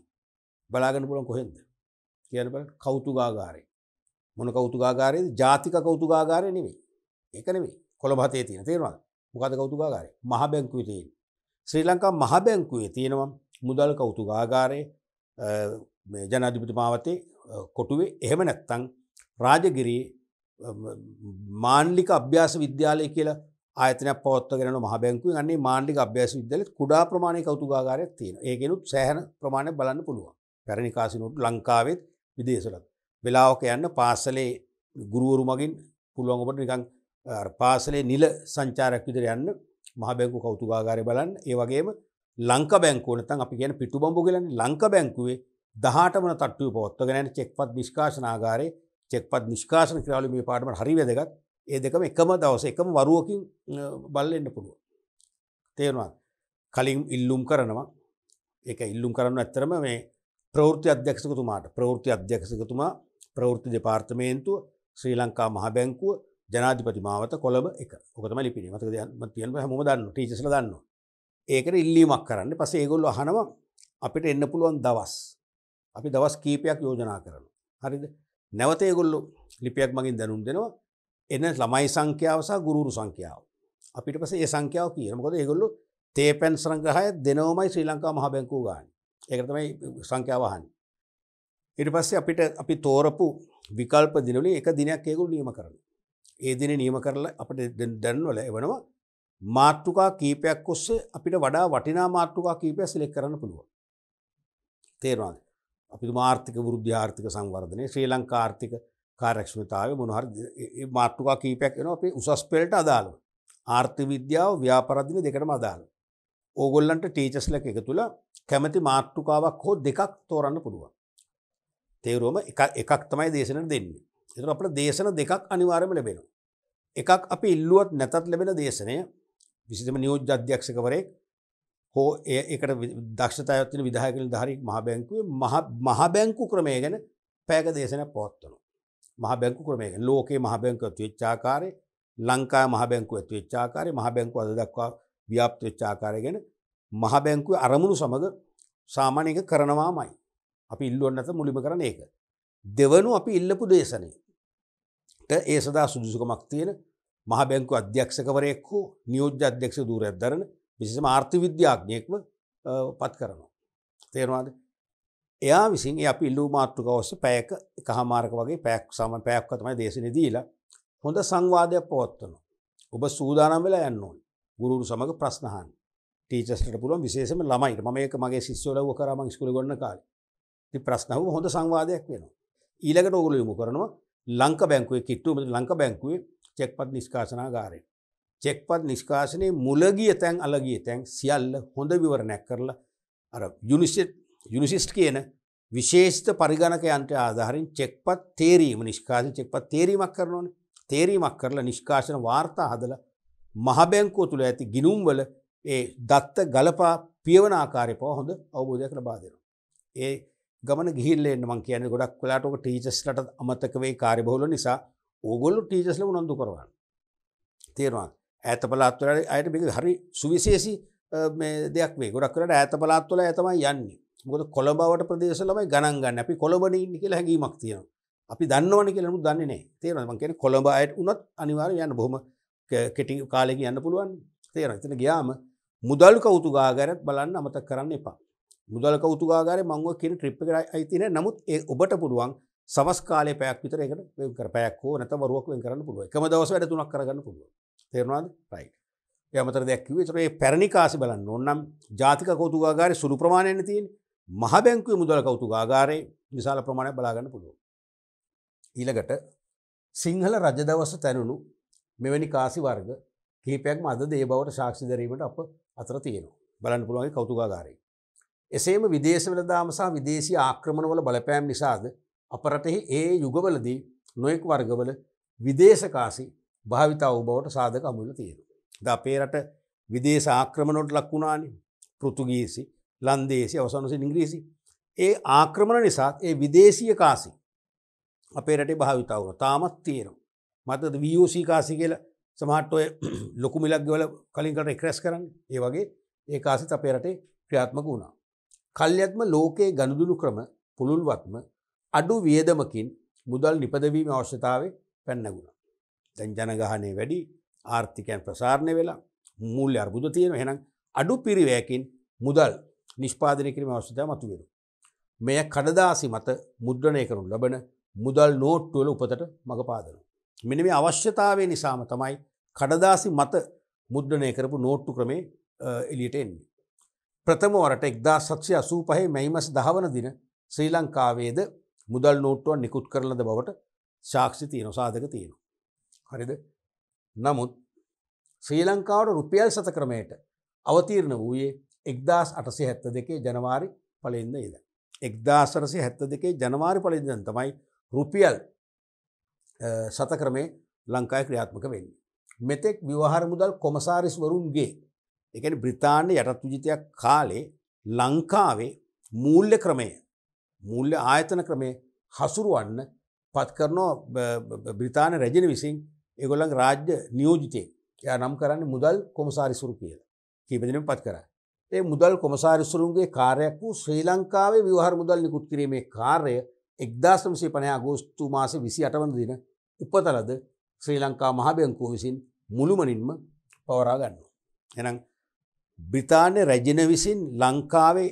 A: බලාගන්න පුළන් කොහෙන්ද කියන කෞතුගාගාරය මොන කෞතුගාරය ජාතික කෞතුගාරය නෙවේ ඒක නෙවේ කොළබතේ තියෙන තේරවා මොකද කෞතුගාරය මහ බැංකුවේ තියෙන ශ්‍රී ලංකා මහ බැංකුවේ තියෙනවා මුදල් කෞතුගාරය ජනාධිපති මාවතේ කොටුවේ එහෙම නැත්තං රාජගිරී මාන්ලික අභ්‍යාස විද්‍යාලය කියලා ආයතන පොත්තගෙන මහබැංකුව අන්නේ මාණ්ඩික අභ්‍යාස විද්‍යාලෙත් කුඩා ප්‍රමාණය කෞතුකාගාරයක් තියෙන ඒකෙනුත් සෑහන ප්‍රමාණය බලන්න පුළුවන් පැරණි කාසිනුට ලංකාවෙත් විදේශලත් වෙලාවක යන්න පාසලේ ගුරුවරු මගින් පුළුවන් ඔබට නිකං පාසලේ නිල සංචාරයක් විදිර යන්න මහබැංකු කෞතුකාගාරය බලන්න ඒ වගේම ලංක බැංකුවනතන් අපි කියන පිටු බම්බු කියලන්න ලංක බැංකුවේ දහට වන තට්ටුව පොත්තගෙනන චෙක්පත් නිෂ්කාශනාගාරය චෙක්පත් නිෂ්කාශන ක්‍රාලීමේ පාටම හරිවැදගත් ඒ දෙකම එකම දවස එකම වරුවකින් බල්ලෙන්න්න පුළුව. තේරවා කලින් ඉල්ලුම් කරනවා එක ඉල්ලුම් කරන්න ඇත්තරම මේ ප්‍රෘති අධ්‍යක්ෂකතුමාට ප්‍රෘති අධ්‍යක්ෂකතුමා ප්‍රෘති දෙපාර්තමේන්තුව ශ්‍රී ලංකා මහබැංකුව ජනාධිපති මාවත කොළඹ එක ඔකතම ලිපිනි මතක තියන හම දන්න ටීචසල දන්න. ඒකට ඉල්ලීමක් කරන්න පස ඒගොල්ල අහනවා අපිට එන්න පුළුවන් දවස් අපි දවස් කීපයක් යෝජනා කරන. හරිද නැවත ඒගොල්ලු ලිපියක් මගින් දැනුම් දෙනවා එන ළමයි සංඛ්‍යාව සහ ගුරුරු සංඛ්‍යාව. අපිට පස්සේ ඒ සංඛ්‍යාව කියන. මොකද ඒගොල්ලෝ තේපෙන් සංග්‍රහය දෙනවමයි ශ්‍රී ලංකා මහ බැංකුව ගන්න. ඒක තමයි සංඛ්‍යාව අහන්නේ. ඊට පස්සේ අපිට අපි තෝරපු විකල්ප දිනවලින් එක දිනයක් ඒගොල්ලෝ නියම කරනවා. ඒ දිනේ නියම කරලා අපිට දැන්වල එවනවා මාතෘකා කීපයක් ඔස්සේ අපිට වඩා වටිනා මාතෘකා කීපයක් සිලෙක්ට් කරන්න පුළුවන්. තේරෙනවද? අපි තුමා ආර්ථික වෘද්ධි ආර්ථික සංවර්ධනය ශ්‍රී ලංකා ආර්ථික කාරක්ෂමතාව මොනහර මාට්ටුකා කීපයක් එන අපේ උසස් පෙල්ට අදාළව. ආර්ථි විද්‍යාව ව්‍යාපරදින දෙකටම අදාළ. ඕගොල්ලන්ට ටීචස්ලක එක තුළ කැමති මාට්ටුකාවක් හෝ දෙකක් තෝරන්න පුළුවන්. තේරුවම එකක් තමයි දේශනට දෙන්න. එතු අපට දේශන දෙකක් අනිවාරම ලැබෙන. එකක් අපි ඉල්ලුවත් නැතත් ලැබෙන දේශනය විසිම නියෝජ අධ්‍යක්ෂකවරයෙක් හෝ ඒකට දක්ෂතයත්වන විදාහකල ධරරි මහබැංකුවේ මහබැංකු ක්‍රමය ගැන පෑක දේශන පොත්වනු. මහබැංකු ක්‍රමයක ලෝකේ මහබැංකුව ත්වෙච්චාකාරය ලංකා මහබැංකුව ත්වෙච්චාකාරය මහබැංකු අද දක්වා ව්‍යාප්ත වෙච්චාකාරය ගැන මහබැංකුව අරමුණු සමඟ සාමානයක කරනවාමයි. අපි ඉල්ලුවන් ඇත මුලිම කරන ඒක. දෙවනු අපි ඉල්ලපු දේශනයට ඒ සදා සුදුසුකමක් තියෙන මහබැංකු අධ්‍යක්ෂකවරයෙක් හෝ නියෝජ්‍ය අධ්‍යක්ෂ දූරයක් දරන විශේෂම ආර්ථ විද්‍යාඥයෙක්ම පත් කරනවා. තේරවාද එයා විසින් අපි ඉල්ලූ මාතෘක ඔස්සේ පැයක එකහමාරක වගේ පැයක් සමන් පැයක් තමයි දේශනේ දීලා හොඳ සංවාදයක් පවත්වනවා. ඔබ සූදානම් වෙලා යන්න ඕනේ. ගුරුවරු සමග ප්‍රශ්න අහන්න. ටීචර්ස්ලට පුළුවන් විශේෂයෙන්ම ළමයිට. මම ඒක මගේ ශිෂ්‍යවලව කරා මම ඉස්කෝලේ ගොඩන කාලේ. ඉතින් ප්‍රශ්න අහුව හොඳ සංවාදයක් වෙනවා. ඊළඟට ඕගොල්ලෝ යොමු කරනවා ලංක බැංකුවේ කිට්ටුව මෙතන ලංක බැංකුවේ චෙක්පත් නිෂ්කාශනාගාරය. චෙක්පත් නිෂ්කාශනයේ මුලගිය තැන් අලගිය තැන් සියල්ල හොඳ විවරණයක් කරලා අර යුනිසෙට් යුනිසිස්ට් කියන විශේෂත පරිගණකයන්ට ආධහරින් චෙක්පත් තේරීම නිෂ්කාශන චෙක්පත් තේරීමක් කරනවන තේරීමක් කරලා නිෂ්කාශන වාර්තා හදල මහබැංකෝ තුළ ඇති ගිනුම්වල ඒ දත්ත ගලපා පියවන ආකාරය පව හොඳ අවබෝධය කළ බාදෙන. ඒ ගමන ගිල්ලේ මං කියන ගොඩක් කලාටක ටීචස්ලට අමතකවේ කාරිබහුල නිසා ඕගොල්ලු ටීචස්ල උනොන්දු කරවන්න. තේරවා ඇත පලාත්වලට අයට බික හරි සුවිශේසි දෙයක් මේ ගොඩක් කරට ඇත පලාත්වල ඇතමයි යන්නේ මොකද කොළඹවට ප්‍රදේශ ළමයි ගණන් ගන්න අපි කොළඹට ඉන්න කියලා හැඟීමක් තියෙනවා. අපි දන්නවනේ කියලා නුත් දන්නේ නැහැ. තේරෙනවද? මං කියන්නේ කොළඹ අයට උනත් අනිවාර්යයෙන් යන්න බොහොම කෙටි කාලයකින් යන්න පුළුවන්. තේරෙනවද? එතන ගියාම මුදල් කෞතුකාගාරයත් බලන්න අමතක කරන්න එපා. මුදල් කෞතුකාගාරේ මං ඔය කියන ට්‍රිප් එකට අයිති නැහැ. නමුත් ඒ ඔබට පුළුවන් සවස් කාලේ පැයක් විතර ඒකට වෙන් කර පැයක් හෝ නැත්නම් වරුවක් වෙන් කරන්න පුළුවන්. එකම දවස් වැඩ තුනක් කරගන්න පුළුවන්. තේරෙනවද? රයිට්. ඒ අමතර දෙයක් කිව්වේ. ඒතර මේ පැරණි කාසි බලන්න ඕන නම් ජාතික කෞතුකාගාරේ සුළු ප්‍රමාණයක් තියෙන්නේ. මහ බැංකුවේ මුදල කෞතුකාගාරයේ විශාල ප්‍රමාණයක් බලාගන්න පුළුවන්. ඊළඟට සිංහල රජදවස තැනුණු මෙවැනි කාසි වර්ග කීපයක්ම අද දේ බවට සාක්ෂි දැරීමට අප අතර තියෙනවා. බලන්න පුළුවන් කෞතුකාගාරයේ. එසේම විදේශ වෙළදාම සහ විදේශී ආක්‍රමණවල බලපෑම් නිසාද අප රටෙහි ඒ යුගවලදී නොයෙක් වර්ගවල විදේශකාසි භාවිතා වූ බවට සාධක අමුල තියෙනවා. ද අපේ රට විදේශ ආක්‍රමණොට ලක්වුණානි පෘතුගීසි ලන්දේසි අවසන් වසින් ඉංග්‍රීසි ඒ ආක්‍රමණ නිසාත් ඒ විදේශීය කාසි අපේ රටේ භාවිතාවන තාමත් තියෙනවා මතද වියෝසී කාසි කියල සමහට්ටඔය ලොකු මිලක්ගවල කලින්කට එක්රැස් කරන්න ඒ වගේ ඒ කාසිත අපේ රටේ ක්‍රියාත්මක වුණා. කල්්‍යත්ම ලෝකයේ ගණුදුළු ක්‍රම පුළුල්වත්ම අඩු වියදමකින් මුදල් නිපදවීම අවශ්‍යතාවේ පැන්නගුණ. දැන් ජනගහනය වැඩි ආර්ථිකයන් ප්‍රසාරණය වෙලා මුූල්‍ය අර්බුද තියෙන හෙනම් අඩු පිරිවෑකින් මුදල් නිෂ්පාදනය කිරීම අවශ්‍යතා මතුවෙන. මෙය කඩදාසි මත මුද්‍රණය කරනු ලබන මුදල් නෝට්ටුවල උපතට මඟ පාදන. මෙන මේ අවශ්‍යතාවේ නිසාම තමයි කඩදාසි මත මුද්‍රණය කරපු නෝට්ටු ක්‍රමේ එලියට එන්නේ. ප්‍රථම වරට එක්දා සත්්‍යය අසූ පහේ මැයිමස් දහවන දින ශ්‍රී ලංකාවේද මුදල් නෝට්ටුවන් නිකුත් කරලද බවට ශාක්ෂි තියන සාධක තියෙනවා. හරිද නමුත් ශ්‍රී ලංකාවට රුපියල් සත ක්‍රමයට අවතීරණ වූයේ එක්දස් අටසේ හැත්ත දෙකේ ජනවාරි පලෙන්ද ඉද. එක්දාසරසේ හැත්ත දෙකේ ජනවාරි පලින්දන් තමයි රුපියල් සත ක්‍රමේ ලංකායි ක්‍රියාත්මක වෙන්න. මෙතෙක් විවහර මුදල් කොමසාරිස්වරුන්ගේ එකන බ්‍රතාන්්‍ය යටත් විජිතයක් කාලේ ලංකාවේ මූල්්‍ය ක්‍රමය මූල්්‍ය ආයතන ක්‍රමේ හසුරුවන්න පත් කරනෝ බ්‍රතාන රැජන විසින් එගොලන් රාජ්‍ය නියෝජිතය ය නම් කරන්න මුදල් කොමසාරිසුරු කියලා කීපදිනම පත් කරයි. ඒ මුදල් කොමසාරිස්වරුන්ගේ කාරයක් වූ ශ්‍රී ලංකාවේ විවහර මුදල් නිකුත් කිරීමේ කාර්ය එක්දාසම්සේ පනය අගෝස්තු මාස විසි අටවන දින උපතලද ශ්‍රී ලංකා මහාභයංකෝ විසින් මුළුමනින්ම පවරා ගන්න. එනම් බ්‍රිතාන්‍ය රැජන විසින් ලංකාවේ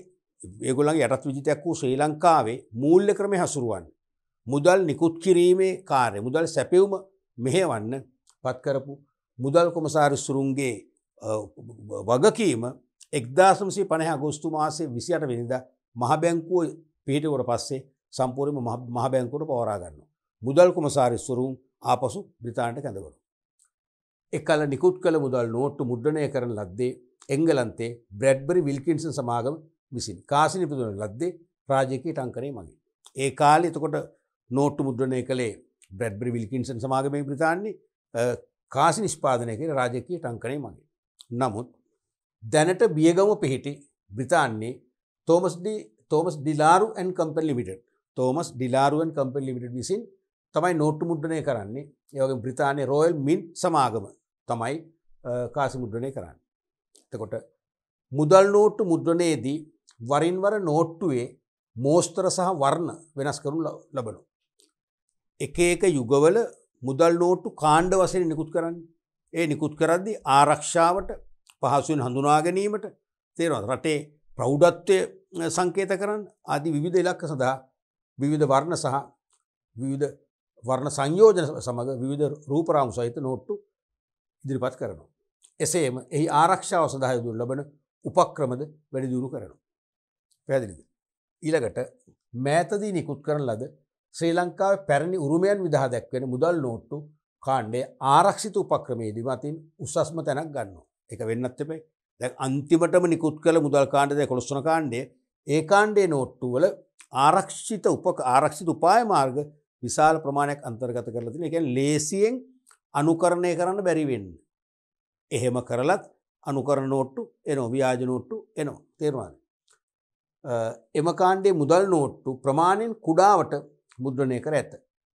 A: ඒගොලන් යටත් විජිතයක් වූ ශ්‍රී ලංකාවේ මූල්්‍ය ක්‍රමය හසුරුවන්. මුදල් නිකුත් කිරීමේ කාරය මුදල් සැපවුම මෙහෙවන්න පත්කරපු මුදල් කොමසාරිස්තුරුන්ගේ වගකීම එක්දාසමසේ පනහ අගෝස්තු මාසේ විසියට වෙනිද මහබැංකුව පිහිටවට පස්සේ සම්පූර්ම මහබැංකුවට පවරාගන්න. මුදල් කුමසාරි ස්වරුම් ආපසු බ්‍රතාන්ට කැඳවරු. එකල නිකුත් කළ මුදල් නෝට්ටු මුද්‍රණය කරන ලද්දේ එංගලන්තේ බ්‍රඩ්බරි විල්කින්සන් සමාගම විසින් කාසිනි පිදුන ලද්දේ රාජකී ටංකරේ මගේ. ඒ කාලෙ එතකොට නෝට්ටු මුද්‍රණය කළේ බ්‍රඩ්බරි විල්කින්සන් සමාගමය ප්‍රතාන්නේ කාසි නිෂ්පාදනය කළ රාජකී ටංකරේ මගේ. නමුත් දැනට බියගම පිහිටි බ්‍රතාන්නේ තෝමස්ඩි Thomas De La Rue and company limited Thomas ඩිලාරුවන් කම්පල් ලිමිට විසින් තමයි නෝට්ට මුද්‍රණය කරන්නේ යෝගෙන් බ්‍රතානය රෝයල් මින් සමාගම තමයි කාසි මුද්‍රණය කරන්න. එතකොට මුදල් නෝට්ටු මුද්‍රණයේදී වරින්වර නෝට්ටුවේ මෝස්තර සහ වර්ණ වෙනස් කරුම් ලබනු. එක එක යුගවල මුදල් නෝට්ටු කාණ්ඩ වසෙන නිකුත් කරන්න ඒ නිකුත් කරද්දි ආරක්ෂාවට පහසුවෙන් හඳුනා ගැනීමට තේරවද රටේ ප්‍රෞඩත්වය සංකේත කරන්න අධි විධ ඉලක්ක සඳහා විවිධ වර්ණ සහ විවිධ වර්ණ සංයෝජන සමඟ විධ රූපරාම් සහිත නෝට්ටු ඉදිරිපත් කරනවා. එසේම එහි ආරක්ෂාව සඳහයදුර ලබන උපක්‍රමද වැඩිදුරු කරනු. පැදිලිද. ඊළඟට මෑතදී නිකුත් කරන ලද ශ්‍රී ලංකාව පැරණි උරුමයන් විදහ දැක්වෙන මුදල් නෝට්ටු කාණ්ඩේ ආරක්ෂිත උපක්‍රමේදී මතින් උසස්ම තැනක් ගන්නවා. එක වෙන්නත් එපේ දැ අන්තිමටම නිකුත් කළ මුදල් කාණ්ඩද කොළොස්සන කාණ්ඩේ ඒ කාණ්ඩේ නෝට්ටුවල ආරක්ෂිත උප ආරක්ෂිත උපාය මාර්ග විශාල ප්‍රමාණයක් අන්තර්ගත කරලතින එක ලේසියෙන් අනුකරණය කරන්න බැරිවෙන්න. එහෙම කරලත් අනුකරණ නෝට්ටු එනෝ ව්‍යාජ නෝට්ටු එනෝ තේරවාද. එම කාණ්ඩේ මුදල් නෝට්ටු ප්‍රමාණයෙන් කුඩාවට මුද්‍රණය කර ඇත.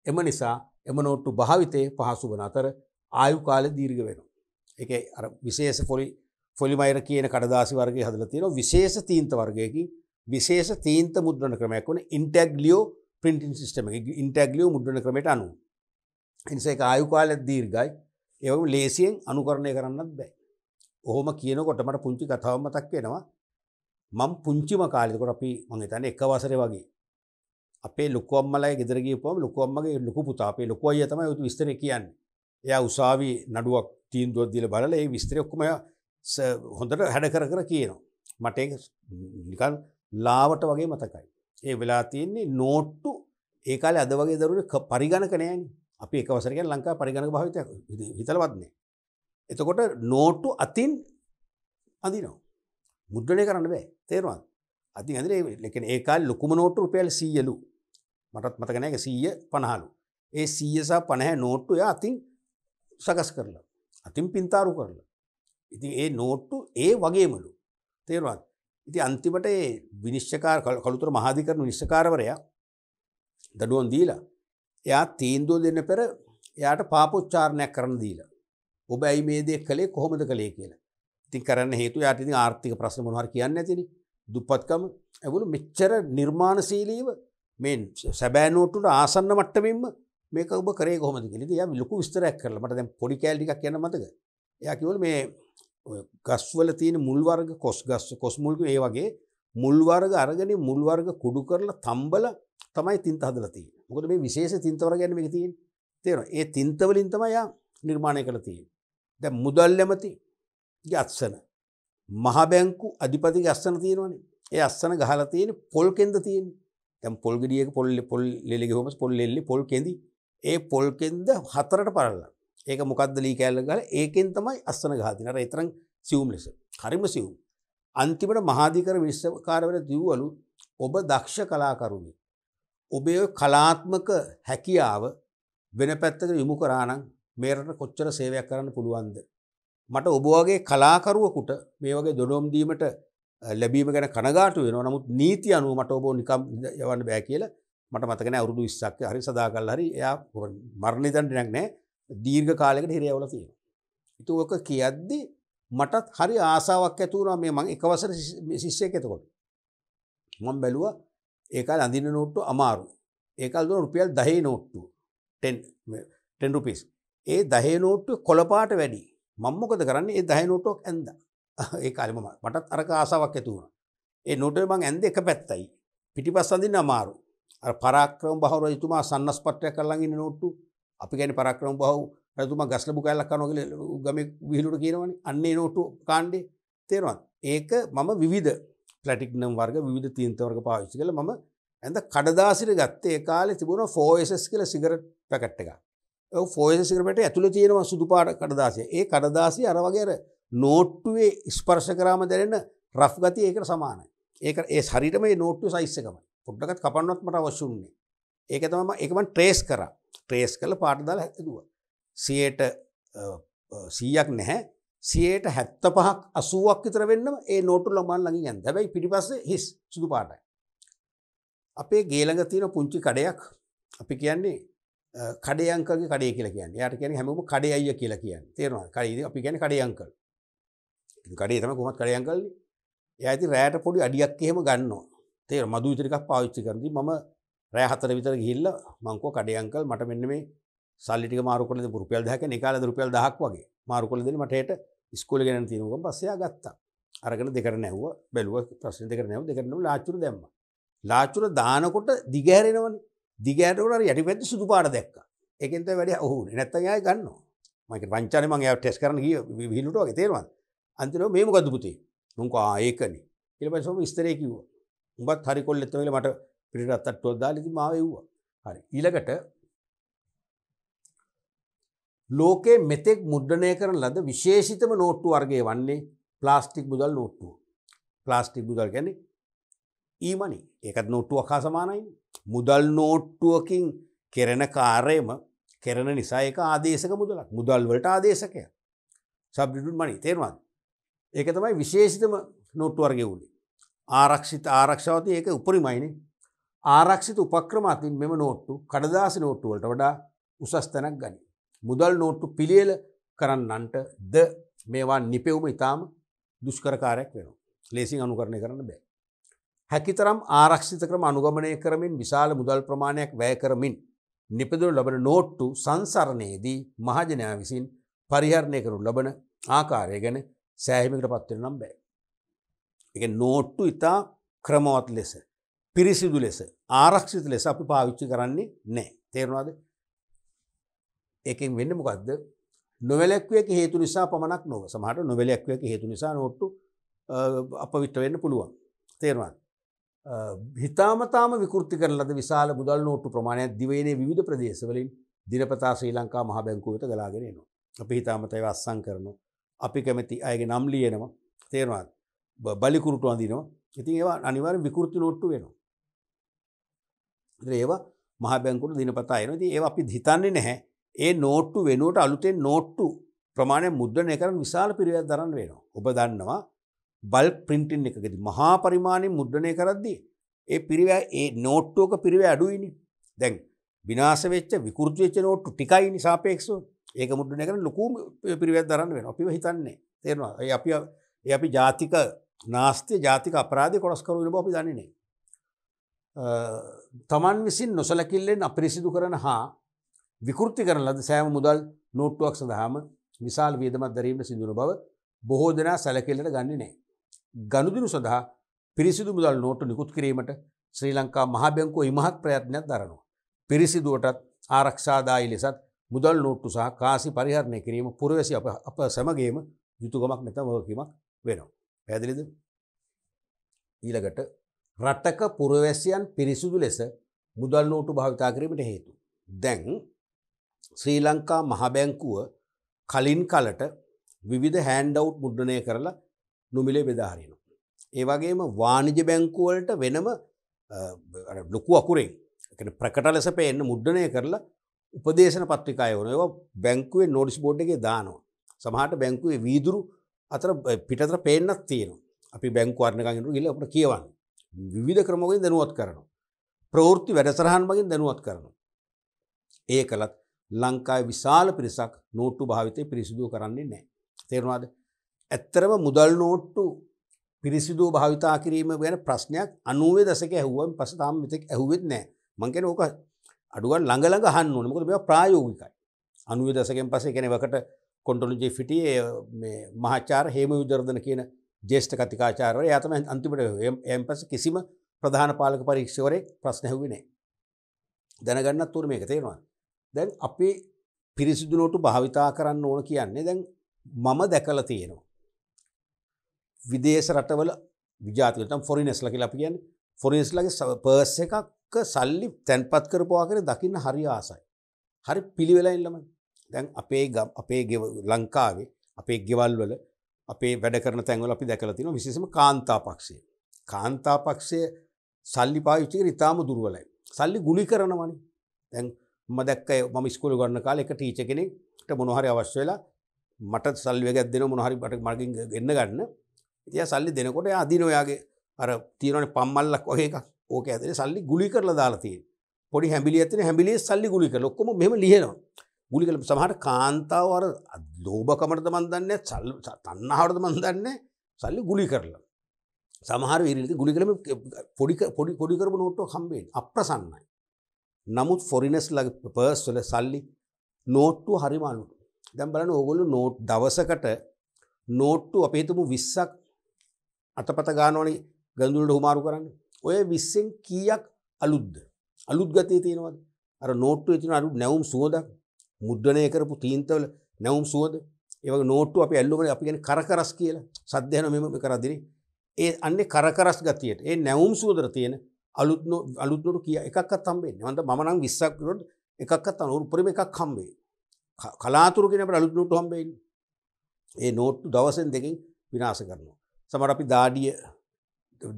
A: එම නිසා එම නෝට්ටු භාවිතය පහසු වන අතර ආයු කාලය දීර්ග වෙනවා. එක විශේෂ පොලි ෆොලිමයිර කියන කඩදාසි වර්ගේ හදල තියෙන විශේෂ තීන්ත වර්ගයකින් විශේෂ තීන්ත මුද්‍රණ ක්‍රමයක් වන ඉන්ටැක්ලියෝ පින්ටින් සිිටම ඉන්ටැක්ලියෝ මුද්‍රණ ක්‍රමට අනු එනිසයි ආයු කාලත් දීර්ගයි එවම ලේසියෙන් අනුකරණය කරන්නත් බෑ ඔහොම කියනකොට මට පුංචි කතාව මතක් වෙනවා මම පුංචිම කාලෙකට අපි මම හිතන්නේ එක වසරේ වගේ අපේ ලොකු අම්මලාගේ ගෙදර ගියපුවම ලොකු අම්මගේ ලොකු පුතා අපේ ලොකු අයියා තමයි උතු විස්තරේ කියන්නේ එයා උසාවි නඩුවක් තීන්දුවක් දිල බලල ඒ විස්තර ඔක්කම හොඳට හැඩ කර කර කියනවා. මට නිකල් ලාවට වගේ මතකයි. ඒ වෙලා තියෙන්නේ නෝට්ටු ඒකාල අද වගේ දරුට පරිගණකනයන අපි එකවසරක ලංකා පරිගණක භාවිතයක් හිතලවත්න්නේ. එතකොට නෝට්ටු අතින් අදිනෝ. මුද්‍රණය කරන්න බෑ තේරවාන් අති ඇදරේ ලෙකන ඒකාල් ලොකුම නෝට්ට රුපියල් සීියලු මටත් මතකනෑක සීය පනහලු. ඒ සීයසා පණහැ නෝට්ටුය අතින් සකස් කරලා අතින් පින්තාරු කරලා. ඉතින් ඒ නෝට්ටු ඒ වගේමලු තේරවත් ඉති අන්තිමට ඒ විනිශ්චකාර කළුතුර මහාධිකරන නිශ්කාරවරයා දඩුවන් දීලා එයා තීන්දුව දෙන්න පෙර එයාට පාපොච්චාරණයක් කරන දීලා. ඔබ ඇයි මේ දේ කළේ කොහොමද කළේ කියලා. ඉතින් කරන්න හේතු යාට ඉතින් ආර්ථික ප්‍රශ්න මොනවාර කියන්න ඇතිනි. දුප්පත්කම ඇවුණු මෙච්චර නිර්මාණශීලීව මේ සැබෑ නෝට්ටුට ආසන්න මට්ටමින්ම මේක ඔබ කරේ කොහොමද කියලා. ඉතින් යා ලොකු විස්තරයක් කරලා මට දැන් පොඩි කෑලි ටිකක් කියන්න මතක. එයා කිව්වලු මේ ගස් වල තියෙන මුල් වර්ග කොස් ගස් කොස් මුල් ඒ වගේ මුල් වර්ග අරගෙන මුල් වර්ග කුඩු කරලා තම්බල තමයි තින්ත හදලා තියෙන්නේ. මොකද මේ විශේෂ තින්ත වර්ග ගැන මේක තියෙන්නේ. තේරෙනවා. ඒ තින්ත වලින් තමයි යා නිර්මාණය කරලා තියෙන්නේ. දැන් මුදල් ඇමතිගේ අත්සන මහ බැංකු අධිපතිගේ අත්සන තියෙනවනේ. ඒ අත්සන ගහලා තියෙන්නේ පොල් කෙන්ද තියෙන්නේ. දැන් පොල් ගෙඩියක පොල් පොල් ලෙලි ගහමස් පොල් ලෙල්ලි පොල් කෙඳි ඒ පොල්කෙන්ද හතරට පරල්ල ඒක මොකක්ද ලී කෑල්ල ගල ඒකෙන් තමයි අස්සන ගාතිනර එතරම් සියුම් ලෙස හරිම සියුම් අන්තිමට මහාධිකර විශ්වකාරවල දව්වලු ඔබ දක්ෂ කලාකරුණි ඔබේ කලාත්මක හැකියාව වෙන පැත්තක යොමු කරානම් මේරට කොච්චර සේවයක් කරන්න පුළුවන්ද මට ඔබවාගේ කලාකරුවකුට මේ වගේ දොඩොම්දීමට ලැබීම ගැන කනගාටුව වෙන නමුත් නීති අනුව මට ඔබෝ නිකම් යවන්න බෑ කියලා මට මතකන අවුදු විස්සක් හරි සදා කල් හරි එයා මරණිතන්ටනක් නෑ දීර්ඝ කාලෙකට හිරවල තියෙන. ඉතු ඕක කියද්දි මටත් හරි ආසාවක් ඇතුවනා මේ මං එකවසර ශිෂ්‍යය ඇතකොට. මං බැලුව ඒකල් අඳින නෝට්ටු අමාරු ඒකල් දුන රුපියල් දහේ නෝට්ටු රුපිස් ඒ දහේ නෝට්ටු කොළපාට වැඩි මංමොකද කරන්න ඒ දහ නෝටෝක් ඇද ඒ අල්ම මටත් අරක ආසාවක් ඇතුවුණ ඒ නොට බං ඇන්ද එක පැත්තයි පිටිපස් අඳින්න අමාරු පරාක්‍රම බහව රජතුමා සන්නස්පට්ටය කරලා ඉන්න නෝට්ටු අපි කියන්නේ පරාක්‍රම බහව රජතුමා ගස්ලබු කැලක් කනවා කියලා ගමේ විහිළුට කියනවනේ අන්නේ නෝට්ටු කාණ්ඩේ තේරෙනවද ඒක මම විවිධ ප්ලැටික්නම් වර්ග විවිධ තීන්ත වර්ග පාවිච්චි කළා මම ඇඳ කඩදාසියට ගත්තේ ඒ කාලේ තිබුණා 4SS කියලා සිගරට් පැකට් එකක් ඔව් 4SS සිගරට් එකේ ඇතුලේ තියෙනවා සුදු පාට කඩදාසිය ඒ කඩදාසිය අර වගේ අර නෝට්ටුවේ ස්පර්ශ කරාම දැනෙන රෆ් ගතිය ඒකට සමානයි ඒක ඒ හරියටම මේ නෝට්ටුවේ සයිස් එකමයි පොඩ්ඩකත් කපන්නවත් මට අවශ්‍යුන්නේ ඒක තම එකමන් ට්‍රේස් කර ට්‍රේස් කල පාටදාල හැතුදුව සියට සීයක් නැහැ සියයට හැත්ත පහක් අසුවක් විතර වෙන්නම ඒ නෝටු ලොමන් ලඟින් යන් දැබැයි පිටිපස්සේ හිස් සුදු පාටයි අපේ ගේළඟ තියෙන පුංචි කඩයක් අපි කියන්නේ කඩේ අංකල්ගේ කඩේ කියලා කියන්නේ. යාට කියන්නේ හැමෝම කඩේ අයියා කියලා කියන්නේ. තේරෙනවද? කඩේ අපි කියන්නේ කඩේ අංකල්. ඉතින් කඩේ තමයි කොහොමද කඩේ අංකල්නේ. එයා ඉතින් රැයට පොඩි අඩියක් එහෙම ගන්නවා. තේ මදු විතරකක් පාවිච්චි කරදි මම රෑ හතර විතර ගිහිල්ල මංකෝ කඩයංකල් මට මෙන්න මේ සල්ලි මාරුකල පුරුපියල් දහක නිකාල රුපියල් දහක් වගේ මාරුකොල දෙන මටට ස්කෝල ගෙන තිනකම් පස්සයා ගත්තා අරගෙන දෙකර නැව්ව බැලුව ප්‍රශ්න දෙක නැව දෙකරන ලාචුර දැම්ම ලාචුර දානකොට දිගෑරෙනවන දිගෑරවට යටි පැති සුදු පාට දැක්ක එකෙන්ත වැඩ ඔහු නැත්ත ය ගන්න මක පංචාන මගේ ටෙස් කරන හිලුට වගේ තේරවන් අන්තින මේම ගදපුතේ නුකා ඒකන ඉල්පසම ස්තරය කිව්වා උඹත් හරි කොල්ලෙක් තමයි මට පිටට අත්තට්ටුවක් දාලා ඉතින් මාව එව්වා. හරි. ඊළඟට ලෝකයේ මෙතෙක් මුද්‍රණය කරන ලද විශේෂිතම නෝට්ටු වර්ගය වන්නේ ප්ලාස්ටික් මුදල් නෝට්ටුව. ප්ලාස්ටික් මුදල් කියන්නේ ඊමනි. ඒකත් නෝට්ටුවක් හා සමානයි. මුදල් නෝට්ටුවකින් කෙරෙන කාර්යම කෙරෙන නිසා ඒක ආදේශක මුදලක්. මුදල් වලට ආදේශකය. සබ්ස්ටිටියුට් මනි තේරුණාද? ඒක තමයි විශේෂිතම නෝට්ටු වර්ගය උනේ. ආරක්ෂිත ආරක්ෂාවති ඒක උපරිමයිනේ ආරක්ෂිත උපක්‍රම අතින් මෙම නෝට්ටු කඩදාසි නෝට්ටුවලට වඩා උසස් තැනක් ගනි. මුදල් නෝට්ටු පිළියල කරන්නන්ට ද මේවා නිපෙවුම ඉතාම දුෂ්කරකාරයක් වෙන. ලේසින් අනුකරණය කරන්න බෑ. හැකිතරම් ආරක්ෂිත ක්‍රම අනුගමනය කරමින් විශාල මුදල් ප්‍රමාණයක් වැය කරමින් නිපදුර ලබන නෝට්ටු සංසරණයේදී මහජනයා විසින් පරිහරණය කරු ලබන ආකාරය ගැන සෑහිමකට පත්වෙන නම් බෑ. එක නෝට්ටු ඉතා ක්‍රමවත් ලෙස පිරිසිදු ලෙස ආරක්ෂිත ලෙස අපි පාවිච්චි කරන්නේ නෑ තේරවාද ඒකෙන් වෙන්න මොකක්ද නොවැලැක්වයක හේතු නිසා පමණක් නොව සමහට නොවැලැක්වයක හේතු නිසා නොට්ටු අප විට්ට වෙන්න පුළුවන් තේරවාන් හිතාමතාම විකෘති කරලද විශාල මුදල් නෝට්ටු ප්‍රමාණයක් දිවේනේ විධ ප්‍රදේශවලින් දිනපතා ශ්‍රී ලංකා මහ බැංකුවට ගලාගෙනනවා. අපි හිතාමතව අස්සං කරනවා. අපි කැමැති අයගේ නම් ලියනවා තේරවාත් බලිකුරුටු අඳනවා ඉතින් ඒවා අනිවාර විකෘති නොට්ටු වෙනවා ඒවා මහබැංකුට දිනපතා එන ති ඒ අපි හිතන්නේ නැහැ ඒ නෝට්ටු වෙනුවට අලුතෙන් නෝට්ටු ප්‍රමාණය මුද්‍රණය කරන විශාල පිරිවත් දරන්න වෙනවා ඔබ දන්නවා බල් පින්ටින් එකකද මහා පරිමාණය මුද්‍රණය කරද්දී ඒ පිරිව ඒ නෝට්ටෝක පිරිව අඩුයිනි දැන් විනාසවෙච්ච විකෘතිවෙච්ච නෝට්ටු ටිකයි නිසාපේක්ෂ ඒක මුද්‍රණය කරන ලොකූ පිරිවත් දරන්න වෙන අපි හිතන්නේ තේරවා අපි අපි ජාතික නාස්තිය ජාතික අපරාධය කොස්කරු බොපි දන්නේ. තමන් විසින් නොසලකිල්ලෙන් අපිරිසිදු කරන හා විකෘති කරන ලද සෑම මුදල් නෝට්ටුවක් සඳහාම විශාල් වියදමත් දරීම සිදුවන බව බොහෝ දෙනා සැලකිල්ලට ගන්නේ නෑ. ගනුදිනු සඳහා පිරිසිදු මුදල් නෝට්ටු නිකුත් කිරීමට ශ්‍රී ලංකා මහාබැංකෝ ඉමහත් ප්‍රයත්නයක් දරනවා. පිරිසිදුවටත් ආරක්ෂාදායි ලෙසත් මුදල් නෝට්ටු සහ කාසි පරිහරණය කිරීම පුරවැසි අප සැමගේම යුතුකමක් නැත වහකීමක් වෙනවා. පැදිලිද ඊළඟට රටක පුරවැසියන් පිරිසුදු ලෙස මුදල් නෝටු භාවිතා කිරීමට හේතු. දැන් ශ්‍රී ලංකා මහබැංකුව කලින් කලට විවිධ හෑන්ඩවුට් මුද්‍රණය කරලා නොමිලේ බෙදාහරිනවා. ඒ වගේම වාණිජ බැංකුවලට වෙනම ලොකු අකුරෙන් ප්‍රකට ලෙස පේන්න මුද්‍රණය කරලා උපදේශන පත්‍රිකාය වන ඒවා බැංකුවේ නෝඩිස් බෝඩ් එකේ දානවා. සමහට බැංකුවේ වීදුරු අතර පිටතර පේනක් තියෙන අපි බැංකවාර්ණකගෙනු ගිල අපට කියවන්න විධ ක්‍රමෝගෙන් දැනුවත් කරනවා. ප්‍රවෘත්ති වැඩසරහන් මගින් දැනුවත් කරනවා. ඒ කළත් ලංකායි විශාල පිරිසක් නෝට්ටු භාවිතය පිරිසිදුව කරන්නේ නෑ. තේරවාද ඇත්තරම මුදල් නෝට්ටු පිරිසිදුව භාවිතා කිරීම ගැන ප්‍රශ්නයක් අනුවේ දසක ඇහුවන් පස තාම විතෙක් ඇහුවෙත් නෑ මංකෙන ඕක අඩුවන් ළඟලඟ හන්න ඕනමකට මෙ ප්‍රායෝගිකයි. අනුවේ දසකෙන් පසේ කෙනෙවකට කොන්ටොලජේ ෆිටියේ මහාචාර හේම විදර්ධන කියන ජේෂ්ඨ කතිකාචාරව යතම අන්තිමට එම් පස කිසිම ප්‍රධාන පාලක පරීක්ෂවරේ ප්‍රශ්නැහවිනේ. දැනගන්නත් තුර මේක තේරවා. දැන් අපි පිරිසිදුනෝටු භාවිතා කරන්න ඕන කියන්නේ දැන් මම දැකල තියෙනවා. විදේශ රටවල විජාතිකටම් ෆොරිනස්ල කියලා අපි කියන්නේ ෆොරිනස්ලගේ පර්ස් එකක් සල්ලි තැන්පත් කරපුවා කර දකින්න හරි ආසයි. හරි පිළිවෙලා ඉල්ලමයි. දැන් අපේ අපේ ලංකාවේ අපේ ගෙවල් වල අපේ වැඩ කරන තැන්වල අපි දැකලා තියෙනවා විශේෂම කාන්තා පක්ෂය. කාන්තා පක්ෂය සල්ලි පාවිච්චි කරලා ඉතාම දුර්වලයි. සල්ලි ගුලි කරනවනේ. දැන් මම දැක්ක මම ඉස්කෝලේ ගන්න කාලේ එක ටීචර් කෙනෙක්ට මොන හරි අවශ්‍ය වෙලා මට සල්ලි වේගයක් දෙනවා මොන හරි මට මගෙන් ගෙන්න ගන්න. ඉතින් ආ සල්ලි දෙනකොට එයා අදින ඔයාගේ අර තියෙනවනේ පම්මල්ලක් වගේ එකක්. ඕක ඇතුලේ සල්ලි ගුලි කරලා දාලා තියෙනවා. පොඩි හැඹිලියක් තියෙන හැඹිලියේ සල්ලි ගුලි කරලා ඔක්කොම මෙහෙම ලියනවා. ගුලිකල සමහට කාන්තාව අර දෝභකමටද මන්දන්න සල් තන්නාවටද මන්දන්න සල්ලි ගුලි කරලා. සමහර විරිලි ගුලිකලම පොඩි පොඩි පොඩිකරම නෝට්ටෝ කම්බේ අප්‍රසන්නයි. නමුත් ෆොරිනස් ලග පර්ස්වල සල්ලි නෝට්ටුව හරිමාලුට දැම් බලන ඕගොල්ල නෝට් දවසකට නෝට්ටු අපේතුමු විස්සක් අතපත ගානෝනි ගඳුල්ට හුමාරු කරන්න ඔය විස්සෙන් කීයක් අලුද්ද අලුද්ගතය තියෙනවද අර නෝට්ටු ඇතින අලු නැවුම් සුවදක් මුද්‍රණය කරපු තීන්තවල නැවුම් සුවද ඒව නෝට්ටු අපි ඇල්ලුමට අපි ගැන කරකරස් කියලා සද්‍යයන මෙම කරදිරි ඒ අන්න කරකරස් ගතියට ඒ නැවුම් සූදර තියෙන අලුත්න අලුත්නොට කිය එකක් තම්බේ නවන්ද මනම් විස්සක්රොට එකක්ත් අනුරු පරිම එකක් හම්බේ කලාතුරගෙනට අලුත්නොට හම්බෙන් ඒ නෝට්ටු දවසෙන් දෙකින් විනාස කරනවා සමර අපි දාඩිය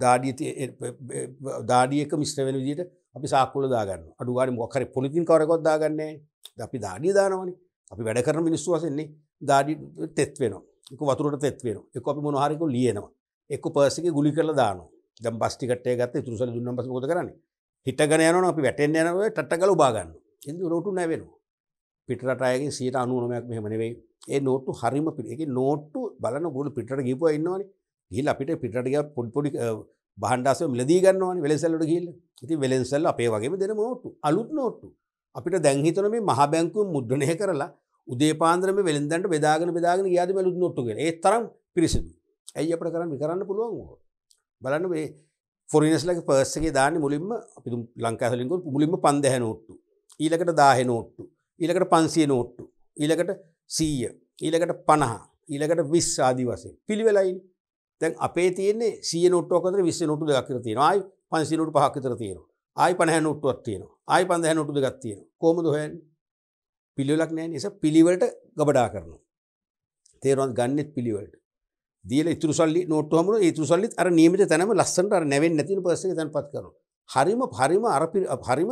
A: දාඩිය දාඩියක මිශ්‍රවෙන විදිට අපි සාක්කුල දාගන්න අඩු ගානේ මොකක් හරි පොලිතින් කවරකවත් දාගන්නේ නැහැ. අපි දාඩිය දානවනේ. අපි වැඩ කරන මිනිස්සු වශයෙන්නේ දාඩි තෙත් වෙනවා. එක වතුරට තෙත් වෙනවා. එක අපි මොන හරි කෝ ලියනවා. එක පර්ස් එකේ ගුලි කරලා දානවා. දැන් බස් ටිකට් එක ගත්තා ඉතුරු සල්ලි දුන්නම් පස්සේ මොකද කරන්නේ? හිටගෙන යනවනම් අපි වැටෙන්න යනවා ටට්ට ගාලා උබා ගන්නවා. එන්නේ නෝට්ටු නැහැ වෙනවා. පිටරට අයගෙන් 99ක් මෙහෙම නෙවෙයි. ඒ නෝට්ටු හරීම ඒකේ නෝට්ටු බලන ගොළු පිටරට ගිහපුවා ඉන්නවනේ. ගිහිල්ලා අපිට පිටරට ගියා පොඩි පොඩි බහන්ඩස මිලදී ගන්නවන වෙලෙසල්ලට කියල්ල ඉති වෙලෙන්සල් අපේ වගේම දෙන මෝට්ටු අලුත් නෝට්ටු අපිට දැංහිතන මේ මහ බැංකු මුද්‍රණය කරලා උදේපාන්ද්‍රම වෙළෙන්දට බෙදාගෙන බෙදාගෙන යාද මැලුත් නොට්ටුගෙන ඒ තරම් පිරිසිදු ඇයි අපට කරන්න කරන්න පුළුවන් හෝ බලන්න මේ ෆොරිනස්ලක පර්සගේ දාන මුලින්ම අපි ලංකාහලින්කො මුලින්ම පන්දහ නෝට්ටු ඊලකට දාහ නෝට්ටු ඊලකට පන්සිය නෝට්ටු ඊලකට සීය ඊලකට පණහා ඊලකට විස් ආදී වසේ පිළිවෙලයින් දැන් අපේ තියන්නේ සිය නොට්ටෝකතර විස්ස නොටු දෙදක්කර තියෙන අයි පන්සිනට පහක්කතර තියෙන අයි පනහැ නොට්ටුවක් තියෙන අයි පඳහ නොටු දෙගත් තියෙන කොමද හොයන් පිළිවෙලක් නෑ නිසා පිළිවට ගබඩා කරනු තේරුවන් ගන්නෙත් පිළිවට දියල ඉතුරසල්ලි නොට්ටහම ඉතුරසල්ලිත් අර නියමට තැනම ලස්සට අර නැවෙන් නැතින පස තැන් පත් කරන හරිම හරිම අරපි හරිම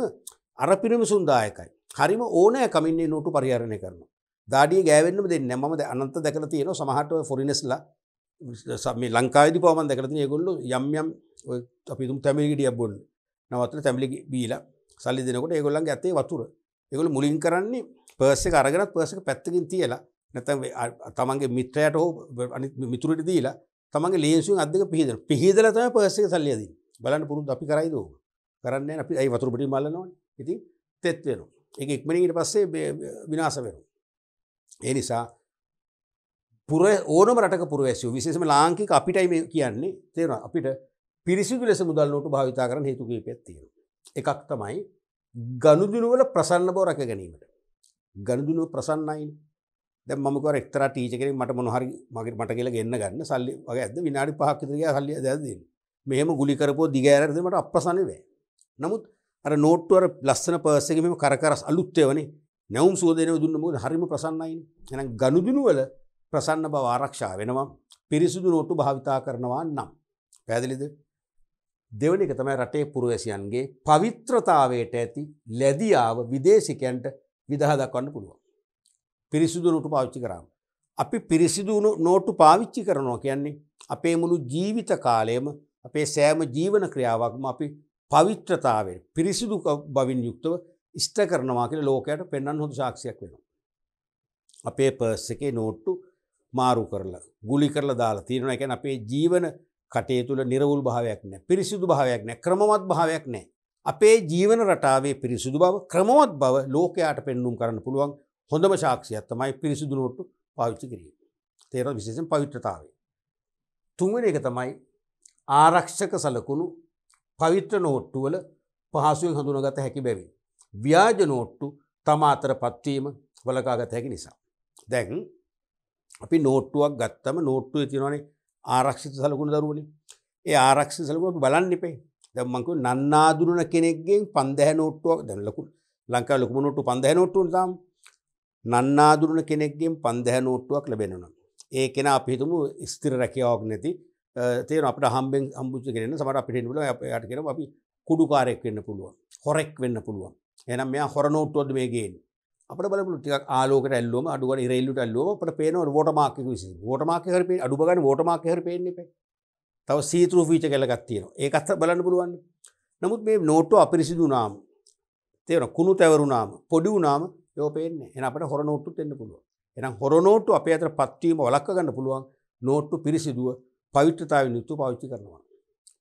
A: අරපිරම සුන්දායකයි හරිම ඕනෑ කමින්නේ නොටු පරිහරණය කරන දාඩිය ගෑවෙන්ම දෙන්න මද අනන්ත දැකල තියෙන සමහටව ෆොරිනෙස්ලා සම ලංකාද පෝමන් දැකරතින ගොල්ලු යම් යම් අපිතු තැමිගිටිය බොන් නවත්තන තැමිලි බීලා සල්ලි දෙනකොට ඒගොල්ලන් ඇතේ වතුර ඒගොල මුලින් කරන්නේ පර්සෙ අරගෙනත් පර්සක පැත්තකින් තියලා නැතැ තමන්ගේ මිත්‍රයට හෝ මිතුරට දීලා තමන්ගේ ලේසුන් අධක පිහිද පිහිදලතම පර්සක සල්ලියද බලන්න පුරුදු අපි කරයිද කරන්න අපි ඇයි වතුරපටි මල්ලනවා ඉති තෙත්වෙන එක ඉක්මනට පස්සේ විනාස වෙන ඒ නිසා පුර ඕනම රට පුරවැසියෝ විශේෂම ලාංකික අපිටයි මේ කියන්නේ තේරෙන අපිට පිරිසිදු ලෙස මුදල් නෝටු භාවිතා කරන හේතුගේ පැත්තියෙන. එකක් තමයි ගනුදුනුවල ප්‍රසන්න බව රැක ගැනීමට. ගනුදුනුව ප්‍රසන්නයි දැන් මම කර එක්තරා ටීචර් කෙනෙක් මට මොන හරි මගේ මට කියලා ගෙන්න ගන්න සල්ලි වගේ ඇද්ද විනාඩි 5ක් විතර ගියා සල්ලි ඇද්ද දෙන්න. මෙහෙම ගුලි කරපුවා දිගෑරට මට අප්‍රසන්න වෙයි. නමුත් අර නෝට්ටු අර ලස්සන පර්ස් එකේ මෙහෙම කර කර අලුත් ඒවනේ. නැවුම් සුවදේනව දුන්න මොකද හරිම ප්‍රසන්නයිනේ. එහෙනම් ගනුදුනුවල ප්‍රසන්න බව ආරක්ෂා වෙනවා පිරිසුදු නොට්ටු භාවිතා කරනවා නම්. පැදිලිද දෙවනි එක තමයි රටේ පුරවැසියන්ගේ පවිත්‍රතාවයට ඇති ලැදියාව විදේශිකයන්ට විදහ දක්වන්න පුළුවන්. පිරිසිදු නොටු පාවිච්චි කරාම. අපි පිරිසිදු නෝටු පාවිච්චි කරනවා කියන්නේ අපේ මුළු ජීවිත කාලයම අපේ සෑම ජීවන ක්‍රියාවක්ම අපි පවිත්‍රතාවේ පිරිසිදු බවින් යුක්තව ඉෂ්ට කරනවා කියලා ලෝකයට පෙන්වන්න හොඳ සාක්ෂියක් වෙනවා. අපේ පර්ස් එකේ නෝට්ටු මාරු කරලා ගුලි කරලා දාලා තියෙනවා එකැන අපේ ජීවන කටයතුළ නිරවුල් භාවයක් නෑ පිරිසිදු භාවයක් නෑ ක්‍රමවත් භාවයක් නෑ. අපේ ජීවන රටාවේ පිරිසිදු බව ක්‍රමවත් බව ලෝකයාට පෙන්නුම් කරන්න පුළුවන් හොඳම ශක්ෂයක් තමයි පිරිසිදු නොට්ටු පාවිච්චි කිරීම. තේර විශේෂෙන් පවිත්‍රතාවේ. තුන්වෙන එක තමයි ආරක්ෂක සලකුණු පවිත්‍ර නෝට්ටුවල පහසුවෙන් හඳුනගත හැකි බැවින්. ව්‍යාජ නෝට්ටු තම අතර පත්වීම වලකාගත හැකි නිසා. දැන් අපි නෝට්ටුවක් ගත්තම නෝට්ටුව තිනවනේ ආරක්ෂිත සලකුණ දරුවනි ඒ ආරක්ෂි සලකුණ බලන්න එපේ දැමංකු නන්නාදුරන කෙනෙක්ගෙන් පන්දහ නෝට්ටුවක් දැල්ලකු ලංකා ලොකුම නොට්ටු පන්දහ නොට්ටුන් තාම් නන්නාදුරන කෙනෙක්ගෙන් පන්දහ නෝට්ටුවක් ලැබෙනනම් ඒ කෙන අපිතුම ස්තිර රැකියාවක් නැති තේන අපට හම්බෙන් හම්බුච කෙන සමට අපිට ල යට කෙන අපි කුඩුකාරෙක් වෙන්න පුළුවන් හොරෙක් වෙන්න පුළුවන් එනම් මෙයා හොර නෝට්ටුවද මේගේෙන් අපට බලපු ටික ආලෝකට ඇල්ලුවම අඩුවට ඉරෙල්ලුට ඇල්ලුවම අපට පේනවා වෝටර් මාක් එක විසින් වෝටර් මාක් එක හරි පේන අඩු බගන්න වෝටර් මාක් එක හරි පේන්නේ නැහැ තව සී ත්‍රූ ෆීචර් කියලා එකක් තියෙනවා ඒකත් බලන්න පුළුවන් නමුත් මේ නෝට්ටුව අපිරිසිදු වුණාම තේරෙන කුණු තැවරුණාම පොඩි වුණාම ඒක පේන්නේ එහෙනම් අපට හොර නෝට්ටුත් එන්න පුළුවන් එහෙනම් හොර නෝට්ටුව අපේ අතර පත්වීම වළක්ව ගන්න පුළුවන් නෝට්ටු පිරිසිදුව පවිත්‍රතාවයෙන් යුතුව පාවිච්චි කරනවා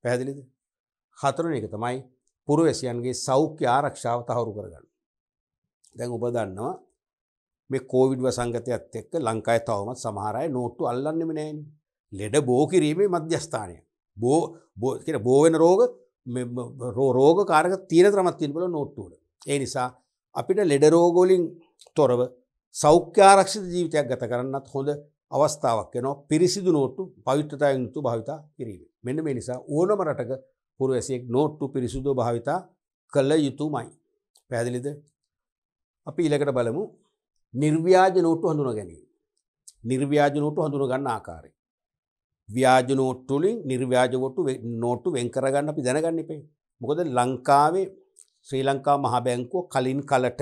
A: පැහැදිලිද හතරවෙනි එක තමයි පුරවැසියන්ගේ සෞඛ්‍ය ආරක්ෂාව තහවුරු කරගන්න දැන් ඔබ දන්නවා මේ කෝවිඩ් වසංගතයත් එක්ක ලංකායි තවමත් සමහරය නෝට්ටු අල්ලන්නෙම නෑන් ලෙඩ බෝ කිරීමේ මධ්‍යස්ථානය බෝ බෝ කියෙන බෝවෙන රෝග රෝග කාරක තීර ත්‍රමත්තින් බල නොට්ටුවට ඒ නිසා අපිට ලෙඩ රෝගෝලින් තොරව සෞඛ්‍යාරක්ෂිත ජීවිතයක් ගත කරන්නත් හොඳ අවස්ථාවක් න පිරිසිදු නෝට්ටු පවිත්‍රතා යුතු භාවිතා කිරීම මෙන්න මේ නිසා ඕනම රටක පුරුවසියෙක් නෝට්ටු පිරිසිුදු භාවිතා කළ යුතුමයි පැදිලිද අපි ඉලකට බලමු නිර්ව්‍යාජ නෝට්ටු හඳුන ගැනීම. නිර්ව්‍යාජ නෝට්ටු හඳුන ගන්න ආකාරය. ව්‍යාජ නෝට්ටුලින් නිර්ව්‍යාජගොට්ටු නෝට්ටු වෙන්කරගන්න අපි දැනගන්න පේ. මොකද ලංකාවේ ශ්‍රී ලංකා මහබැංකෝ කලින් කලට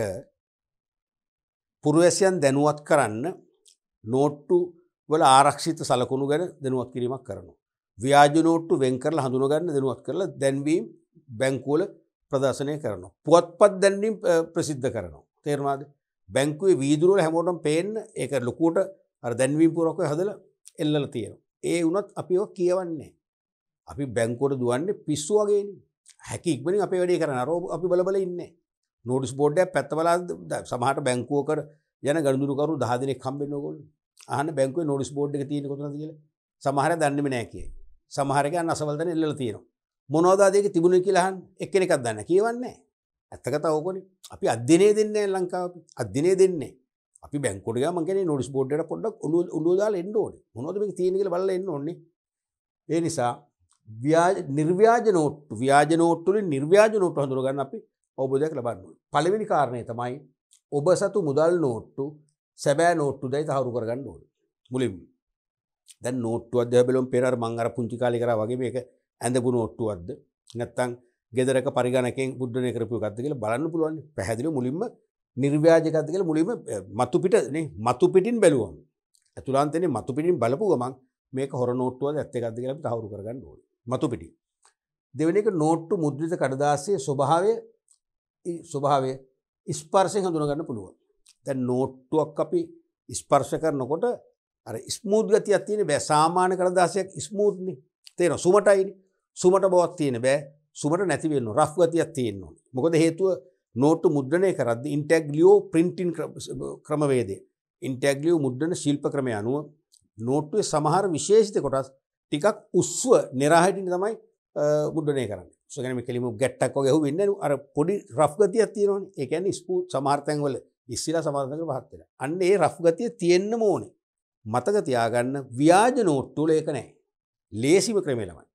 A: පුරුවැසියන් දැනුවත් කරන්න නෝට්ටු වල ආරක්ෂිත සලකුණු ගැන දෙනුවත් කිරීමක් කරනවා. ව්‍යාජ නෝට්ටු වෙන්කරල හඳුනගන්න දෙනුවත් කරලා දැන්වීම් බැංකූල ප්‍රදර්ශනය කරනවා. පුවත්පත් දැන්වීම් ප්‍රසිද්ධ කරනවා. තේරවාද බැංකුවේ වීදුරුවල හැමෝටම් පේෙන් ඒක ලොකුට අර දැන්වීම්පුරොක හදල එල්ලල තියෙන. ඒ වනත් අපි කියවන්නේ. අපි බැංකොට දුවන්නේ පිස්සු වගේ හැකි ඉක්මනි අප වැඩේ කරන රෝ අපි බලබල ඉන්න නෝඩිස් බෝඩ්ඩ පැත්තවලා සමහට බැංකුවකට යන ගඩුරුකරු දහදන කම්බෙන්න්නකොල් අහන බැංකුව නොඩිස් බෝඩ් තියෙන කොන කියල සමහර දන්නම නෑ කිය සමහරක අන්නසවල්දන එල්ල තියෙන මොනෝදාදයක තිබුණ කියලහන් එක්කෙනෙකක් දන්න කියවන්නේ ඇත්තකත ඕකන අපි අධ්‍යනය දෙන්න ලංකාව අධ්‍යනය දෙන්නේ අපි බැංකොට මගේ නොඩිස් බෝඩ්ඩට පොඩක් ඔලු උළුදාල එන්න ඕන මොනොද මේ තියෙනක බල එන්න ඕන්නේ ඒ නිසා නිර්ව්‍යාජ නෝට්ට ව්‍යාජ නෝට්ටුලින් නිර්ව්‍යාජ නෝට්ට හඳුරගන්න අපි ඔබෝධයක් ලබන්න පලවෙනි කාරණය තමයි ඔබ සතු මුදල් නෝට්ටු සැබෑ නෝට්ටු දැයි තහවරු කරගන්න ඕන මුලින් දැ නෝට්ටුව අද බැලුම් පෙර මංගර පුංචි කාලි කර වගේ මේක ඇඳපු නෝට්ටුවක්ද නැත්තං ගෙදරක පරිගණකෙන් පුද්ධනය කරපු ගත්ත කියල බලන්න පුළුවන් පැහැදිලි මුලින්ම නිර්ව්‍යාජකත කියල මුලිම මතුපිට මතු පිටින් බැලුවම් ඇතුළන්තනේ මතු පිටින් බලපු ගමන් මේක හොර නෝට්ටුව ඇත්තකත් කියල හවරු කරගන්න ඕන මතු පිටි. දෙවන එක නෝට්ටු මුද්‍රිත කඩදාසේ ස්වභාවය ස්වභාවය ඉස්පර්සය හඳුනගන්න පුළුව. දැන් නෝට්ටුවක් අපි ඉස්පර්ශ කරනකොට ස්මූද්ගති අත්තියන බෑ සාමාන කරදාසයක් ස්මූත්නි තේන සුමටයිනි සුමට බවත් තියෙන බෑ සුමට නැතිවෙන්න රහ්ගතියක් තියෙන්නවා. මොකද හේතුව නෝට්ටු මුද්‍රණය කරද ඉන්ටැක්ලියෝ පින්ටින් ක්‍රමවේදේ. ඉන්ටැක්ලියෝ මුද්‍රණ ශිල්ප ක්‍රමය අනුව නෝට්ටුවේ සමහර විශේෂිත කොටස් ටිකක් උස්ව නිරාහිටින් තමයි මුද්‍රණය කරන්න සගනම කෙලිම ගැට්ටක් ගැහ වෙන්න අර පොඩි රෆ්ගතියක් තියෙනවන එකැන ස්පූ සමාර්තයන්වල ඉස්සිලා සමාර්ථක පහත්වෙන. අන්න ඒ රෆ්ගතිය තියෙන්න්න ඕනේ. මතක තියාගන්න ව්‍යාජ නෝට්ටුල එක නෑ. ලේසිම ක්‍රමේලමයි.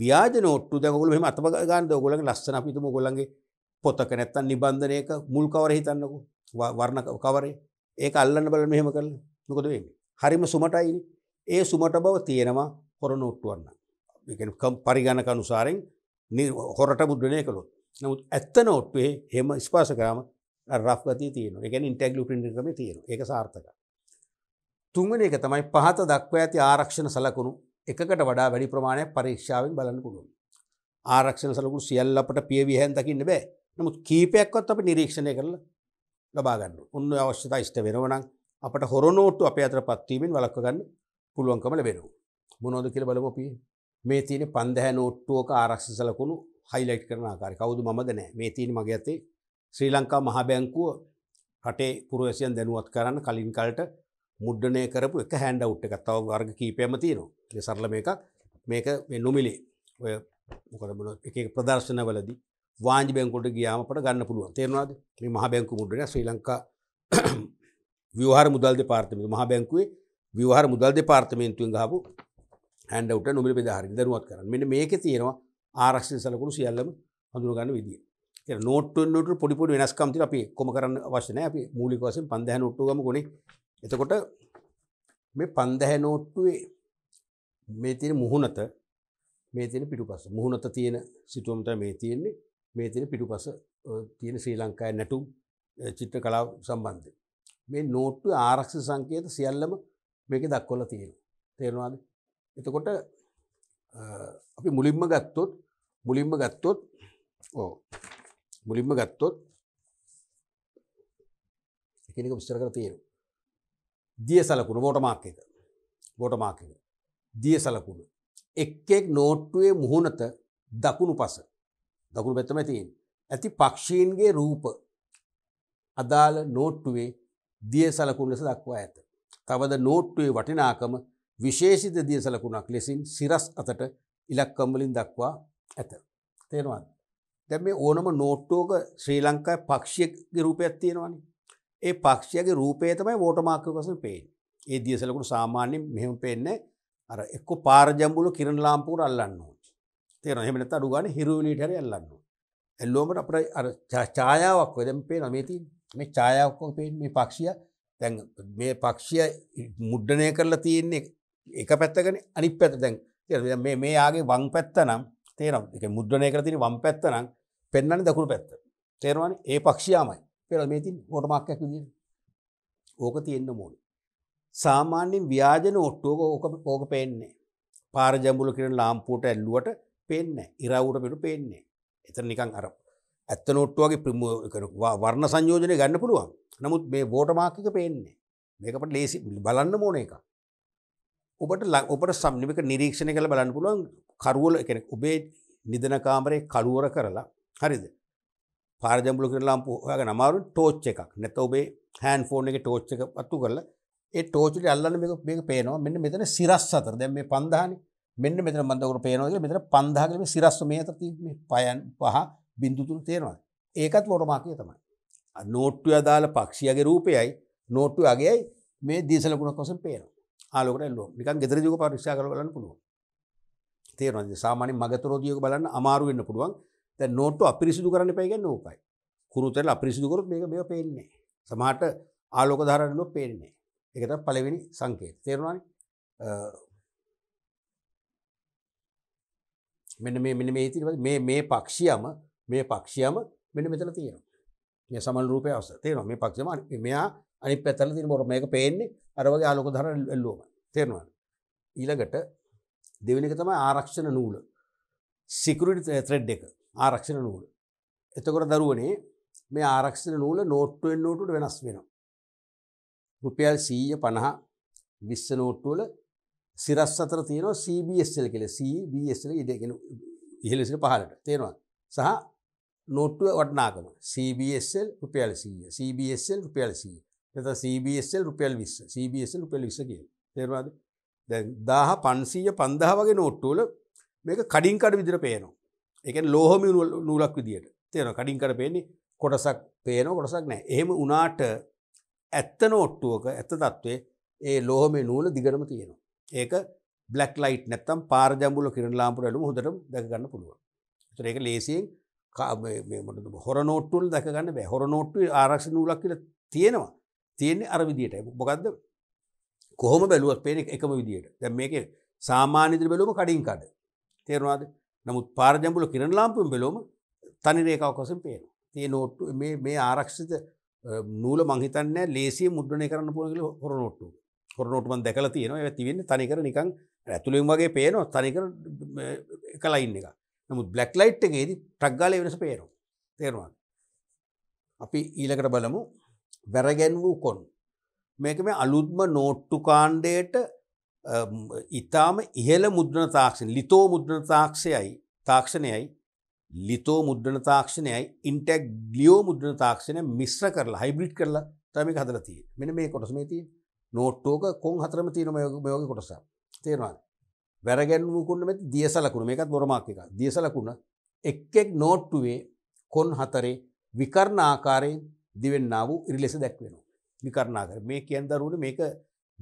A: ව්‍යාජ නෝට්ටු දැන් ඔයගොල්ලෝ මෙහෙම අතප ගන්නද ඔයගොල්ලන්ගේ ලස්සන අපි හිතමු ඔයගොල්ලන්ගේ පොතක නැත්තම් නිබන්ධනයක මුල් කවරේ හිතන්නකෝ වර්ණ කවරේ ඒක අල්ලන්න බලන්න මෙහෙම කරලා මොකද වෙන්නේ හරිම සුමටයිනේ ඒ සුමට බව තියෙනවා හොර නෝට්ටුවක් නම් ඒ කියන්නේ පරිගණක අනුසාරෙන් හොරට මුද්‍රණය කළොත් නමුත් ඇත්ත නෝට්ටුවේ එහෙම ස්පර්ශ කරාම රෆ් ගතිය තියෙනවා ඒ කියන්නේ ඉන්ටැග් බ්ලූප්‍රින්ට් එකම තියෙනවා ඒක සාර්ථකයි තුන්වෙනි එක තමයි පහත දක්වා ඇති ආරක්ෂණ සලකුණු එකකට වඩා වැඩි ප්‍රමාණයක් පරීක්ෂාවෙන් බලන්න පුළුවන්. ආරක්ෂණ සලකුණු සියල්ල අපට පියවි හැන් දකින්න බෑ. නමුත් කීපයක්වත් අපි නිරීක්ෂණය කරලා ලබා ගන්න. උන්න අවශ්‍යතා ඉෂ්ට වෙනවා නම් අපට හොරනෝට්ටු අපේ අතර පත්වීමෙන් වළක්ව ගන්න පුළුවන්කම ලැබෙනවා. මොනවද කියලා බලමු අපි. මේ තියෙන 5000 නෝට්ටුවක ආරක්ෂණ සලකුණු highlight කරන ආකාරය. කවුද මමද නෑ. මේ තියෙන මගේ අතේ ශ්‍රී ලංකා මහ බැංකුව රටේ පුරවැසියන් දැනුවත් කරන්න කලින් කලට මුද්ඩනය කරපු එක හැන්ඩ උට් එකක් තව වර්ග කීපයම තියෙනවා සරලම එකක් මේක නොමිලේ ඔය මොකරමන එක ප්‍රදර්ශනවලද වාජි බැංකුට ගියාමට ගන්න පුළුව තේරවාද මහ බැංකු මුද්ඩන ශ්‍රී ලංකා විවාහර මුදල් පාර්තමි මහ බැංකුවේ විවාහර මුදල් පාර්තමේන්තුවෙන් ගහපු හැන්ඩවට නොමිල පෙදාහරි දරුවත් කරන්න මෙට මේක තියෙනවා ආරක්ෂය සලකුණු සියල්ලම හඳුරගන්න විදිිය නෝට ට පොඩිපොඩි වෙනස්කම්ති අපි කොම කරන්න වශන අප මූලිකවසෙන් පන්දහ නොට්ටුගම ගොනේ එතකොට මේ පන්දහැ නෝට්ටුවේ මේ තියෙන මුහුණත මේ තියෙන පිටුපස මුහුණත තියෙන සිතුවමට මේ තියෙන්නේ මේ තියෙන පිටුපස තියෙන ශ්‍රී ලංකාවේ නැටුම් චිත්‍ර කලාව සම්බන්ධ මේ නෝට්ටුවේ ආරක්ෂක සංකේත සියල්ලම මේකේ දක්වලා තියෙනවා තේරෙනවද එතකොට අපි මුලින්ම ගත්තොත් මුලින්ම ගත්තොත් ඕ මුලින්ම ගත්තොත් එකනික විස්තර කරලා තියෙනවා දිය සලකුණ බෝටමාක් එක බෝටමාක් එක දිය සලකුණ එක්කෙක් නෝට්ටුවේ මුහුණත දකුණු පස දකුණු පැත්තම තියෙන් ඇති පක්ෂීන්ගේ රූප අදාළ නෝට්ටුවේ දිය සලකුණ ලෙස දක්වා ඇත. තවද නෝට්ටුවේ වටිනාකම විශේෂිත දිය සලකුණක් ලෙසින් සිරස් අතට ඉලක්කම්වලින් දක්වා ඇත. තේරවාද. දැ මේ ඕනම නෝට්ටෝක ශ්‍රී ලංකායි පක්ෂයගේ රූපයක් තියෙනවානේ ඒ පක්ෂයගේ රූපේ තමයි වෝටමාක්කකසන පේෙන් ඒ දියසලකුට සාමාන්‍ය මෙහෙම පෙන්නේ අර එක්ක පාරජම්බුල කිරණ ලාම්පූර අල්ලන්න තේර හෙමනත් අඩු ගන හිරුවලීට හැර අල්ලන්න එල්ලෝමට අපට චායාවක් වෙදම් පේ නමේති මේ චායාවක්කෝ පේෙන් මේ පක්ෂිය තැන් මේ පක්ෂිය මුඩ්ඩනය කරලා තියන්නේ එක පැත්තගෙන අනි පැත දැන් මේ යාගේ වං පැත්ත නම් තේරම් එක මුද්‍රණය කර තින වම් පැත්ත නම් පෙන්න්නන දකුණු පැත්ත තේරවාන ඒ පක්ෂයාමයි පෙර මේ තින් හොටමක්යක් විදියට. ඕක තියෙන්න මෝන. සාමාන්‍යෙන් ව්‍යාජන ඔට්ටුවක ඕක ඕෝක පේන්නේ. පාරජම්බුල කරන ලාම්පූට ඇල්ලුවට පෙන්න ඉරවුට පෙරු පෙන්නේ. එතර නිකං අර ඇත්ත නොට්ටුවගේ ප්‍රමුවකරවා වර්ණ සංයෝජනය ගන්න පුළුවන් නමුත් මේ බෝටමාකික පේන්නේ මේකට ලේසි බලන්න මෝන එක ඔබට ල ඔබට සම්නිික නිරීක්ෂණ කළ බලන්න පුළුවන් කරුවල කෙනෙක් ඔබේ නිදන කාමරය කළුවර කරලා හරිද පාරජම්පලු කරලාම්පු හගෙන අමාරු ටෝච් එකක් නැත ඔබේ හෑන් ෆෝන් එක ටෝච් එක පත්තු කරලා ඒ ටෝචට අල්ලන්න මේක මේක පේනවා මෙන්න මෙතන සිරස් අතර දැන් මේ පන්දානේ මෙන්න මෙතන මන්දකට පේනවා කියලා මෙතන 5000 කියලා මේ සිරස් මේ අතර තියෙන මේ පයන් පහ බිඳු තුන තේරෙනවා ඒකත් වරමාකිය තමයි නෝට්ටුව අදාළ පක්ෂියගේ රූපයයි නෝට්ටුව අගේයි මේ දීසලකුණක් වසෙන් පේනවා ආලෝකට එල්ලෝ නිකන් ගෙදර ජීවක පරීක්ෂා කරලා බලන්න පුළුවන් තේරෙනවද සාමාන්‍ය මගතරෝදියක බලන්න අමාරු වෙන්න පුළුවන් ද නෝට්ට අපිරිසිදු කරන්න පැගන්න ඕකයි කුරුතල අපිරිසිදුකරත් මේක මේ පේන්නේ සමහට ආලෝක ධාරන්නලො පේන්නේ එකට පලවෙනි සංකේත තේරුවන් මෙන මේ මෙන මේ තිරව මේ මේ පක්ෂයම මේ පක්ෂයම මෙන මෙතන තියෙන මේ සමල් රූපය අවස තේරවා මේ පක්ෂම මෙයා අනි පැතල තින බොර මේක පේන්නේ අරවගේ ආලොක දර එල්ලුවම තේරවා ඊළඟට දෙවනික තමයි ආරක්ෂණ නූල සිකරට ත්‍රෙඩ් එක ආරක්ෂණ නූල්. එතකොට දරුවනේ මේ ආරක්ෂණ නූල නෝට්ටුවෙන් නෝටුට වෙනස් වෙනවා. රුපියල් සීය පණහ විස්ස නෝට්ටුවල සිරස් අතර තියෙනවා CBSL කෙල CBSල ඉඩගෙන ඉහලසිට පහලට තියෙනවා සහ නෝට්ටුව වටනාකම CBSL රුපියල් සීය CBSL රුපියල් සීය එත CBSL රුපියල් විස්ස CBSL රුපියල් විස්ස කිය තේරවාද දැන් දාහ පන්සීය පන්දහ වගේ නෝට්ටුවල මේක කඩින්කඩ විදිර පේනවා එකන් ලෝහම නූලක් විදියට තියෙන කඩින් කර පේන්නේ කොටසක් පේන කොටසක් නෑ එහෙම උනාට ඇත්ත නෝට්ටුවක ඇත්ත තත්ත්වේ ඒ ලෝහමේ නූල දිගටම තියෙනවා. ඒක බ්ලක් ලයිට් නැත්තම් පාරජම්බුල කිරන ලාම්පුරටම හොඳටම දැකගන්න පුළුවන්. ඒතර ඒක ලේසියෙන් මොකද හොර නෝට්ටුවල දැකගන්න බෑ. හොර නෝට්ටුවේ ආරක්ෂක නූලක් කියලා තියෙනවා. තියෙන්නේ අර විදියට. මොකද්ද? කොහොම බැලුවත් පේන එකම විදියට. දැන් මේකේ සාමාන්‍ය ඉදිරි බැලුවම කඩින් කඩ. තේරුණාද? නමුත් පාරජැඹුල කිරණ ලාම්පුම් බෙලෝම තනිරේකාව කොසම් පේන තිය නෝට්ටු මේ ආරක්ෂිත නූල මංහිතන්න ලේසිය මුද්‍රණය කරන්න පුළගල හොර නෝට්ටු හොර නෝට්මන් දැකල තියෙන ඇතිවෙන්න තනිකර නිකං ඇතුළින් වගේ පේනවා තනිකර කලයින්න එක නමුත් බ්ලක් ලයිට් එකේදී ප්‍රක්්ගාල වෙනස පේනවා තේරවා අපි ඊලකට බලමු වැරගැන් වූ කොන් මේක මේ අලුත්ම නෝට්ටු කාණ්ඩයට ඉතාම ඉහළ මුද්‍රණ තාක්ෂණ ලිතෝ මුද්‍රණ තාක්ෂයයි තාක්ෂණයයි ලිතෝ මුද්‍රණ තාක්ෂණයයි ඉන්ටෙක් ගලියෝ මුද්‍රණ තාක්ෂණය මිශ්‍ර කරලා හයිබ්‍රිට් කරලා තමි හදරතිය මෙන මේ කොටස මේ තිය නෝට්ටෝක කොන් හතරම තියන යෝග කොටස තේරවාද වැරගැන්ුකුන්න මෙ දියසලකුණ මේකත් බොරමාක්ක දියසලකුණ එක්කෙක් නෝට්ටුවේ කොන් හතරේ විකරණ ආකාරයෙන් දිවෙන්න්නා වූ ඉරිලෙස දැක්වෙනවා විකරණාකර මේ කියන්දරුණ මේක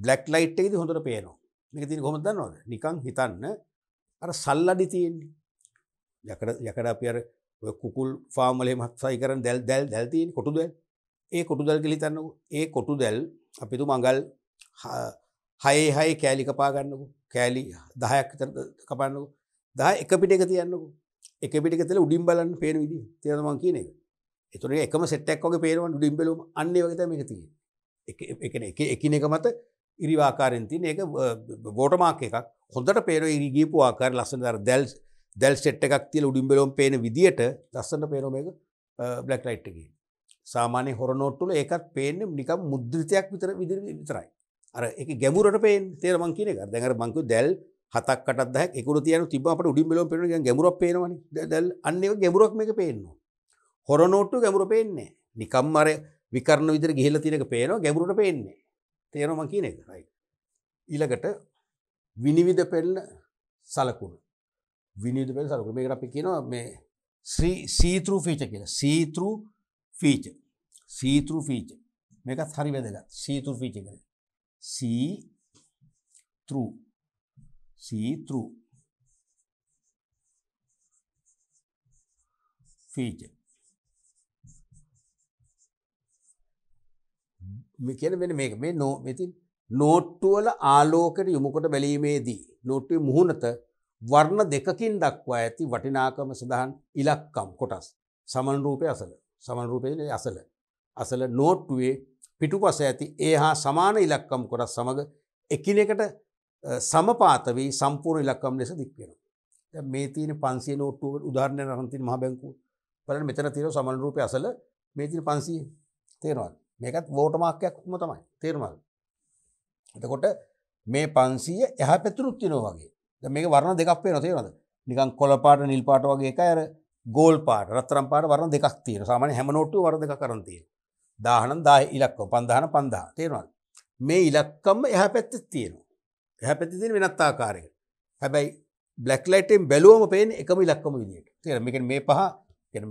A: බ්ලක් ලයිට් එකෙද හොඳට පේනවා මේක තියෙන කොහොමද දන්නවද? නිකන් හිතන්න අර සල්ලඩි තියෙන්නේ. යකඩ යකඩ අපි අර ඔය කුකුල් ෆාම් වල එහෙම හත්සයි කරන දැල් දැල් දැල් තියෙන කොටු දැල්. ඒ කොටු දැල් කියලා හිතන්නකෝ. ඒ කොටු දැල් අපි තු මඟල් 6 6 කෑලි කපා ගන්නකෝ. කෑලි 10ක් විතර කපන්නකෝ. 10 එක පිටේක තියන්නකෝ. එක පිටේක තියලා උඩින් බලන්න පේන විදිහ. තේරෙනවද මං කියන එක? ඒතර එකම සෙට් එකක් වගේ පේනවනේ උඩින් බැලුවම අන්න ඒ වගේ තමයි මේක තියෙන්නේ. එක එක එක එක එක මත ඉරිවාකාරෙන්තින් ඒ බෝටමාක එකක් හොඳට පේර ඉරිගීපු ආකාර ලස්සන දර දැල් දැල් සෙට් එකක් තිය උඩින් බෙලොම් පේන විදිට ලස්සන්න පේනොමක බ්ලක් ලයිට්ගේ සාමානය හොරනොට්ටුල ඒකත් පේන නිකම් මුද්‍රිතයක් විතර විදිර විතරයි අර එක ගැමුරට පේන් තේරමං කියනක දැඟර මංකු දැල් හතක්කට දැ එකු තියන තිබට උඩින් බෙලොම් පේන ගැමුරක් පේනවන දැල් අන්න ගැමුරක් මේක පේනවා හොරනෝට්ටු ගැමුර පේන්නේ නිකම්මර විකරණ විදිර ගිහිල තිනක පේනවා ගැමුරට පේන්නේ තේරම කියන එක රයි. ඊළඟට විනිවිධ පෙන්න සලකුණ විනිවිධ පෙන් සලකුණ මේකට අපි කියනවා මේ සීතෘ ෆීච කියන සීතෘ ෆීච සීතෘ ෆීච මේකත් හරි වැදගත් සීතෘ ෆීච කර සීතෘ සීතෘ ෆීචර් කියන වෙන මේක මේ නෝ ඉතින් නෝට්ටුවල ආලෝකයට යොමුකොට බැලීමේදී නෝට්ටුවේ මුහුණත වර්ණ දෙකකින් දක්වා ඇති වටිනාකම සඳහන් ඉලක්කම් කොටස් සමන්රූපය අසල සමන්රූපය අසල අසල නෝට්ටුවේ පිටුපස ඇති ඒ හා සමාන ඉලක්කම් කොටස් සමඟ එකිනෙකට සමපාත වී සම්පූර් ඉලක්කම් ලෙස දික්වෙන. මේ තින පන්සේ නෝට්ටුව උදාරණය රහතින් මහ බැංකු පලන මෙතන තිර සමන්රූපය අසල මේ තින පන්සී තේරවල්. මේකත් වෝටමාක්යක්ම තමයි තේරමල් එතකොට මේ පන්සීය එහ පැතුරුත් තිනෝ වගේ මේ වරණ දෙකක් පේ නොතේරද නිකන් කොලපාට නිල් පාට වගේ අර ගෝල් පාට රත්තරම් පාට වරණ දෙකක් තියෙන සාමාන්‍ය හැම නෝට්ටු වර දෙක කරන්තිය දාහනම් දා ඉලක්කව පන්දාහන පන්දා තේරවල් මේ ඉලක්කම්ම එහ පැත්තෙත් තියෙනවා එහ පැත්ති තියෙන වෙනත් ආකාරයක හැබැයි බ්ලක්ලයිටෙන් බැලුවම පේන එකම ඉලක්කම විදිට තේර මේක මේ පහ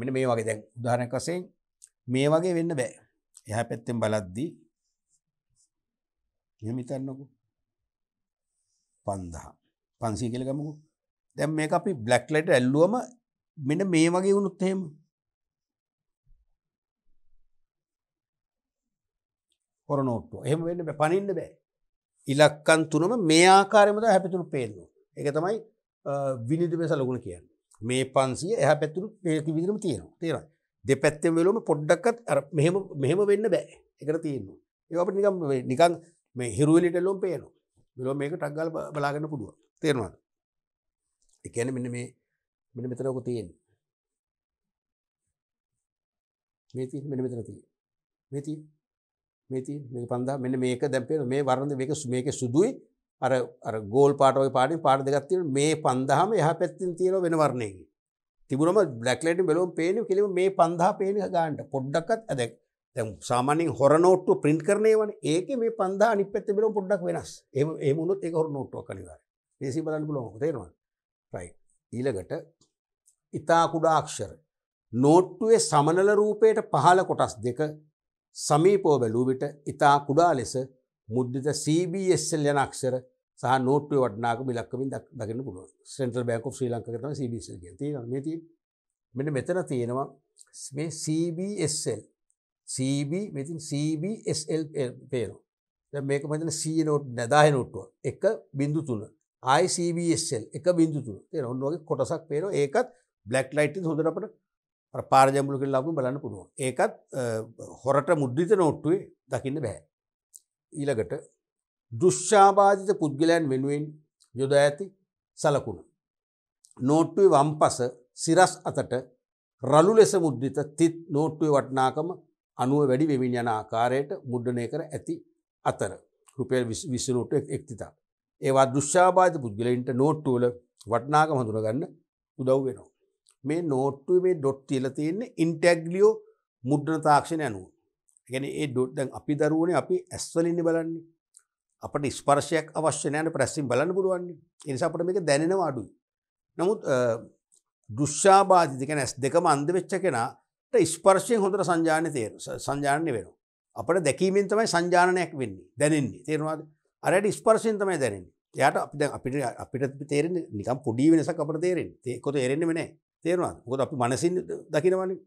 A: මෙ මේ වගේ දැන් උදාහරණයක් වසයෙන් මේ වගේ වෙන්න බෑ එහා පැත්තෙන් බලද්දී මෙහෙම හිතන්නකෝ 5000 500 කියලා ගමුකෝ දැන් මේක අපි බ්ලැක් ලයිට් ඇල්ලුවම මෙන්න මේ වගේ වුණොත් එහෙම හොර නෝට්ටුව. එහෙම වෙන්න බෑ. පනින්න බෑ. ඉලක්කම් තුනම මේ ආකාරයෙන්ම තමයි හැපිතුණු පේන්නේ. ඒක තමයි විනිවිද වෙස ලකුණ කියන්නේ. මේ 500 එහා පැත්තට මේ විදිහටම තියෙනවා. තේරෙනවද? දෙපැත්තෙන් වෙලොම පොඩ්ඩක්කත් මෙහෙම වෙන්න බෑ එකට තියෙන්නු. ඒට නිකම් නිකං මේ හිරුවලිට ලොම් පේනු විලෝ මේක ටක්ගල් බලාගන්න පුළුව තේරවාද. එකන මෙන්න මේ මෙන මෙතරකු තියෙන් මේති මෙන මෙතර තිය මේති මේති මේ පන්දා මෙන්න මේක දැපෙන මේ වරද මේක මේක සුදුයි අර ගෝල් පාටව පාඩි පාඩ දෙගත්තිව මේ පන්දහම එහ පැත්තින් තියෙන වෙන වරණයකි තිබුණම බ්ලක්ලට බැලුම් පේන කිලව මේ පන්දා පේන ගාන්ට පොඩ්ඩක්ත් ඇදැක් තැම් සාමානින් හොර නෝට්ටු ප්‍රින්ට් කරනය වන ඒක මේ පන්දා අනි පැත්ත බෙලම් පොඩ්ඩක් වෙනස් එම එමුණුත් එක හොර නෝට්ටුව කනිවාර දේසි බලන්න පුලොම තේරවා රයි ඊළඟට ඉතා කුඩාක්ෂර නෝට්ටුවේ සමනල රූපයට පහල කොටස් දෙක සමීපෝ බැලූ විට ඉතා කුඩා ලෙස මුද්දිත CBSL යන අක්ෂර සහ නෝට්ටය වටනාකම ලක්කමින් දකින්න පුළුව සෙන්ටල් බෑක ශ්‍රී ලංකතම සබ ති මෙට මෙතන තියෙනවා මේ CBSL CB මෙතින් CBSL පේනවා මේක මෙතන සී නෝට් නැදාහ නෝට්ටුව එක බිඳු තුන ICBSL එක බිඳු තුන තේ ඔන්නවගේ කොටසක් පේන ඒකත් බ්ලක් ලයිට් හොඳරට පාරජම්ලක ලබු බලන්න පුළුවන් ඒකත් හොරට මුද්දිත නෝට්ටුවේ දකින්න බෑ ඊළඟට දෘෂ්්‍යාබාධිත පුද්ගලයන් වෙනුවෙන් යොද ඇති සලකුණු. නෝට්ටුවේ වම්පස සිරස් අතට රලු ලෙස මුද්‍රිත තිත් නෝට්ටුවේ වටනාකම අනුව වැඩි වෙමින් යන ආකාරයට මුද්‍රණය කර ඇති අතර රුපියල් විස්සනෝට එක්තිතා. ඒවා දෘෂ්‍යාබාධ පුද්ගලයින්ට නෝට්ටුවල වටනාක හඳුරගන්න උදව් වෙනවා. මේ නෝට්ටුව මේ ඩොට් තියල තියෙන්නේ ඉන්ටැග්ලියෝ මුද්‍රණ තාක්ෂණ යනුව. ගැන ඒ ඩොට්ටන් අපි දරුවන අපි ඇස්වලින්න බලන්නේ අපට ස්පර්ශයක් අවශ්‍ය නෑන ප්‍රැස්සිම් බලන්න පුළුවන්න්නේ එනිසා අපට මේක දැනෙනවා අඩුයි. නමුත් දුෂ්‍යාබාධික නැස් දෙකම අන්ද වෙච්ච කෙනට ස්පර්ශයෙන් හොඳට සංජාන තේර සංජානය වෙන. අපට දැකීමෙන් තමයි සංජානයක් වෙන්නේ දැනෙන්නේ තේරවාද අරයට ස්පර්ශයෙන් තමයි දැනන්නේ යට අප අපිට අපිට තේරෙන නිකම් පුඩි වෙනසක් අපට තේරෙන් කොත එරෙන්න්නම නෑ තේරවා ගොත අපි මනසින් දකිනවන්නේ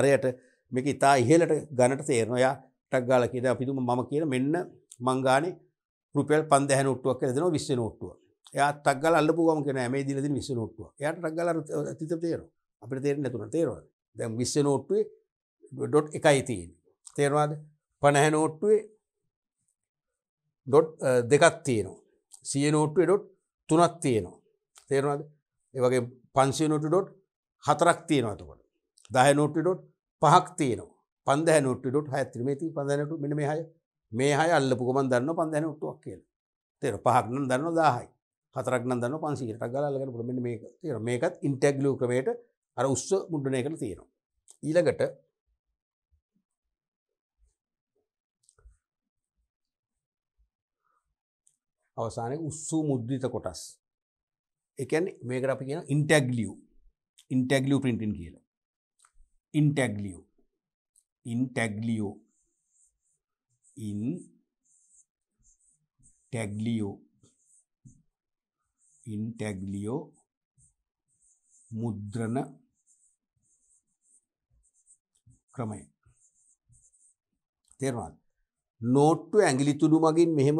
A: අරයට මේක ඉතා ඉහලට ගණට තේරනොයා ටක් ගාල කියද අපිතුම මම කියන මෙන්න මංගානේ රුපියල් 5000 නෝට්ටුවක් කියලා දෙනවා 20 නෝට්ටුව. එයා ටක් ගාලා අල්ලපු ගම කියනවා මේ දීලා දෙන 20 නෝට්ටුව. එයාට ටක් ගාලා තිත තේරෙනවා. අපිට තේරෙන්නේ නැතුණා තේරෙනවද? දැන් 20 නෝට්ටුවේ ඩොට් එකයි තියෙන්නේ. තේරෙනවද? 50 නෝට්ටුවේ ඩොට් දෙකක් තියෙනවා. 100 නෝට්ටුවේ ඩොට් තුනක් තියෙනවා. තේරෙනවද? ඒ වගේ 500 නෝට්ටුවේ ඩොට් හතරක් තියෙනවා එතකොට. 10 නෝට්ටුවේ ඩොට් පහක් තියෙනවා. 5000 නෝට්ටුවේ ඩොට් හයක් තියෙනවා. මේ තියෙන 5000 නෝට්ටුව මෙන්න මේ හය. මේ හය අල්ලපු ගමන් දන්න පන්දැන ඔට්ටුවක් කියල තෙර පහක්න දන්න දාහයි හතරක් දන්න පන්සිට ගලගෙන පුළමෙන් මේ තෙර මේකත් ඉන්ටෙක්ලූ ක්‍රමේට අර උස්ස මුඩනය කළ තියෙනවා. ඊළඟට අවසානය උස්සූ මුද්‍රිත කොටස් එකන් මේකට අපි කියන ඉන්ටැක්ලිය් ඉන්ටැක්ලිය් පින්ටින් කියලා ඉන්ටැක්ලිය් ඉන්ටැක්ලියෝ in Taglio in Taglio මුද්‍රණ ක්‍රමය තේරවාද නෝට්ටු ඇගිලි තුඩු මගින් මෙහෙම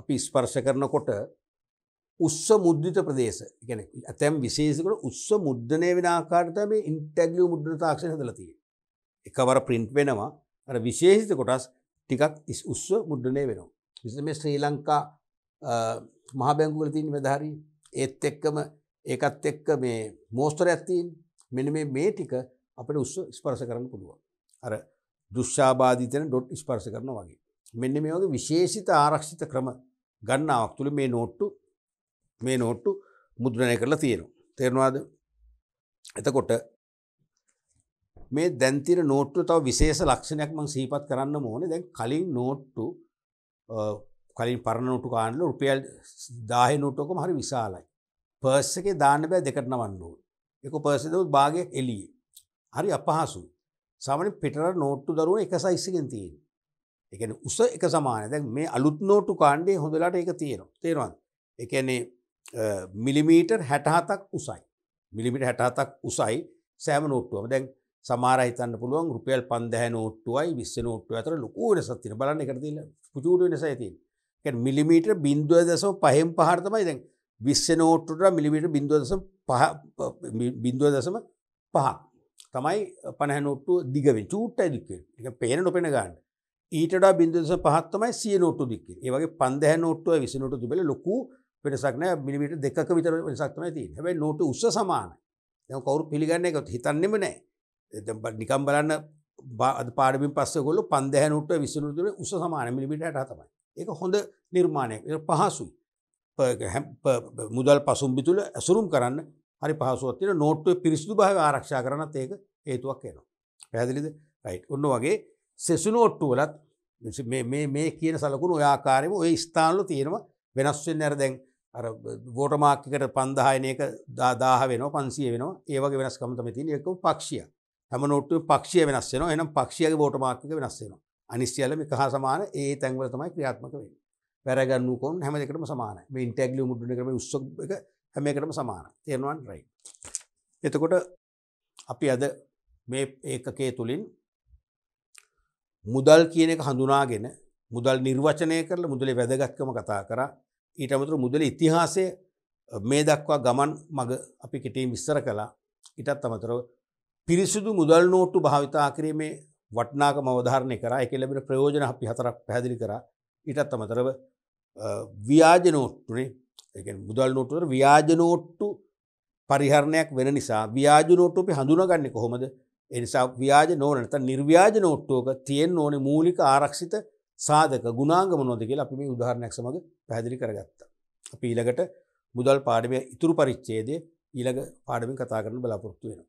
A: අපි ස්පර්ශ කරනකොට උස්ස මුද්දිත ප්‍රදේශ ගැන ඇතැම් විශේෂකට උස්ස මුද්‍රණය වෙන ආකාරට මේ ඉන්ටැගලිය මුද්‍රණ තාක්ෂණ දලතිය එකවර ප්‍රින්ට් වෙනවා අර විශේෂිත කොටස් ටිකක් ඉස් උස්ව මුද්‍රණය වෙනවා. විස මේ ශ්‍රී ලංකා මහබැංගුවල තින් වැදහරි ඒත් එක්කම ඒකත් එක්ක මේ මෝස්තර ඇත්තින් මෙන මේ මේ ටික අපට උස්ස ස්පර්ස කරන්න පුළුවන්. අර දුෂ්‍යාබාධීතන ඩොට් ස්පර්ස කරන වගේ. මෙන්න මේ වගේ විශේෂිත ආරක්ෂිත ක්‍රම ගන්නාවක් තුළ මේ නෝට්ටු මේ නෝට්ටු මුද්‍රණය කරලා තියෙනවා. තේරවාද එතකොට මේ දැන්තින නෝට්ටු තව විශේෂ ලක්ෂණයක් මං සීපත් කරන්න ඕන දැන් කලින් නෝට්ටු කලින් පරණ නොටු කාණ්ඩල රුපියල් දාහ නොට්ටෝකම හරි විශාලයි. පර්ස් එකේ දාන්න බෑ දෙකට නවන්න ඕන. එක පර්සෙ දවස් භාගයක් එළියේ. හරි අපහසුයි. සාමාන්‍යයෙන් පිටර නෝට්ටු දරුවෝ එක සයිස් එකෙන් තියෙනවා. ඒ කියන්නේ උස එක සමානයි. දැන් මේ අලුත් නෝට්ටු කාණ්ඩේ හොඳලාට ඒක තියෙනවා. තේරෙනවද? ඒ කියන්නේ මිලිමීටර් 67ක් උසයි. මිලිමීටර් 67ක් උසයි සෑම නෝට්ටුවම. දැන් සමාර හිතන්න පුළුවන් රුපියල් පන්දහ නෝට්ටුවයි විස්ස නෝට්ටුව අතර ලොකු වෙනසත් තියෙන බලන්න එකට තියලා පුචූට වෙනස ඇති. ඒ මිලිමීටර් 0.5 පහෙන් පහට තමයි දැන් 20 නෝට්ටුවට මිලිමීටර් 0.5 0.5 තමයි 50 නෝට්ටුව දිග වෙන්නේ. චූට්ටයි දික් වෙන්නේ. ඒක පේන නොපෙන ගන්න. ඊට වඩා 0.5 තමයි 100 නෝට්ටුව දික් වෙන්නේ. ඒ වගේ 50 නෝට්ටුව 20 නෝට්ටුව තිබෙල ලොකු වෙනසක් නැහැ. මිලිමීටර් දෙකක විතර වෙනසක් තමයි තියෙන්නේ. හැබැයි නෝට්ටු උස සමානයි. දැන් කවුරු පිළිගන්නේ නැකත් හිතන්නෙම නැහැ. නිකම් බලන්න පාඩමින් පස්සකොල පන්දහැනුට විසනුතුර උස සමාන මිලිමිට හතමයි ඒක හොඳ නිර්මාණයක් පහසුයි මුදල් පසුම්බි තුළ ඇසුරුම් කරන්න හරි පහසුවත්තින නෝට්ටුව පිරිසිදු භාව ආරක්ෂා කරනත් ඒක ඒතුවක් එනවා. පැදිලිද රයිට් ඔන්න වගේ සෙසු නෝට්ටුවලත් මේ කියන සලකුණු ඔයාකාරම ඔය ස්ථානලු තියෙනවා වෙනස්වෙන් නැර දැන් අර වෝටමාක්කට පන්දායනයක දාදාහ වෙන පන්සිය වෙනවා ඒවගේ වෙනස්කමතම තින එක පක්ෂියක්. හැම නෝට්ටුවේ පක්ෂිය වෙනස් වෙනවා. එහෙනම් පක්ෂියගේ වෝට මාක් එක වෙනස් වෙනවා. අනිත් සියල්ලම එක හා සමාන ඒ තැන්වල තමයි ක්‍රියාත්මක වෙන්නේ. වැරගන්නු කොන් හැම දෙකටම සමානයි. මේ ඉන්ටැග්ලිව් මුද්‍රණය ක්‍රමයේ උස්සක් එක හැම එකටම සමානයි. තේරෙනවා නේද? එතකොට අපි අද මේ ඒකකයේ තුලින් මුදල් කියන එක හඳුනාගෙන මුදල් නිර්වචනය කරලා මුදලේ වැදගත්කම කතා කරා. ඊට අමතරව මුදලේ ඉතිහාසය මේ දක්වා ගමන් මඟ අපි කෙටියෙන් විස්තර කළා. ඊටත් අමතරව පිරිසිදු මුදල් නෝට්ටු භාවිතා කිරීමේ වටනාක මවධාරණය කර එක ලැබෙන ප්‍රයෝජන අපි හතරක් පැදිලි කර ඉටත් අමතරව ව්‍යාජ නෝට්ටුනේ මුදල් නෝට්ටුවර ව්‍යාජ නෝට්ටු පරිහරණයක් වෙන නිසා ව්‍යාජ නෝට්ටුපි හඳුනගන්නේ කොහොමද එනිසා ව්‍යාජ නෝනනත නිර්ව්‍යාජ නෝට්ටුවක තියෙන් ඕන මූලික ආරක්ෂිත සාධක ගුණාගම නොද කියලා අපි මේ උදාහරණයක් සමඟ පැදිලි කරගත්තා. අපි ඊළඟට මුදල් පාඩමය ඉතුරු පරිච්චේදය ඊළඟ පාඩමින් කතා කරන බලාපොරොත්තු වෙනවා.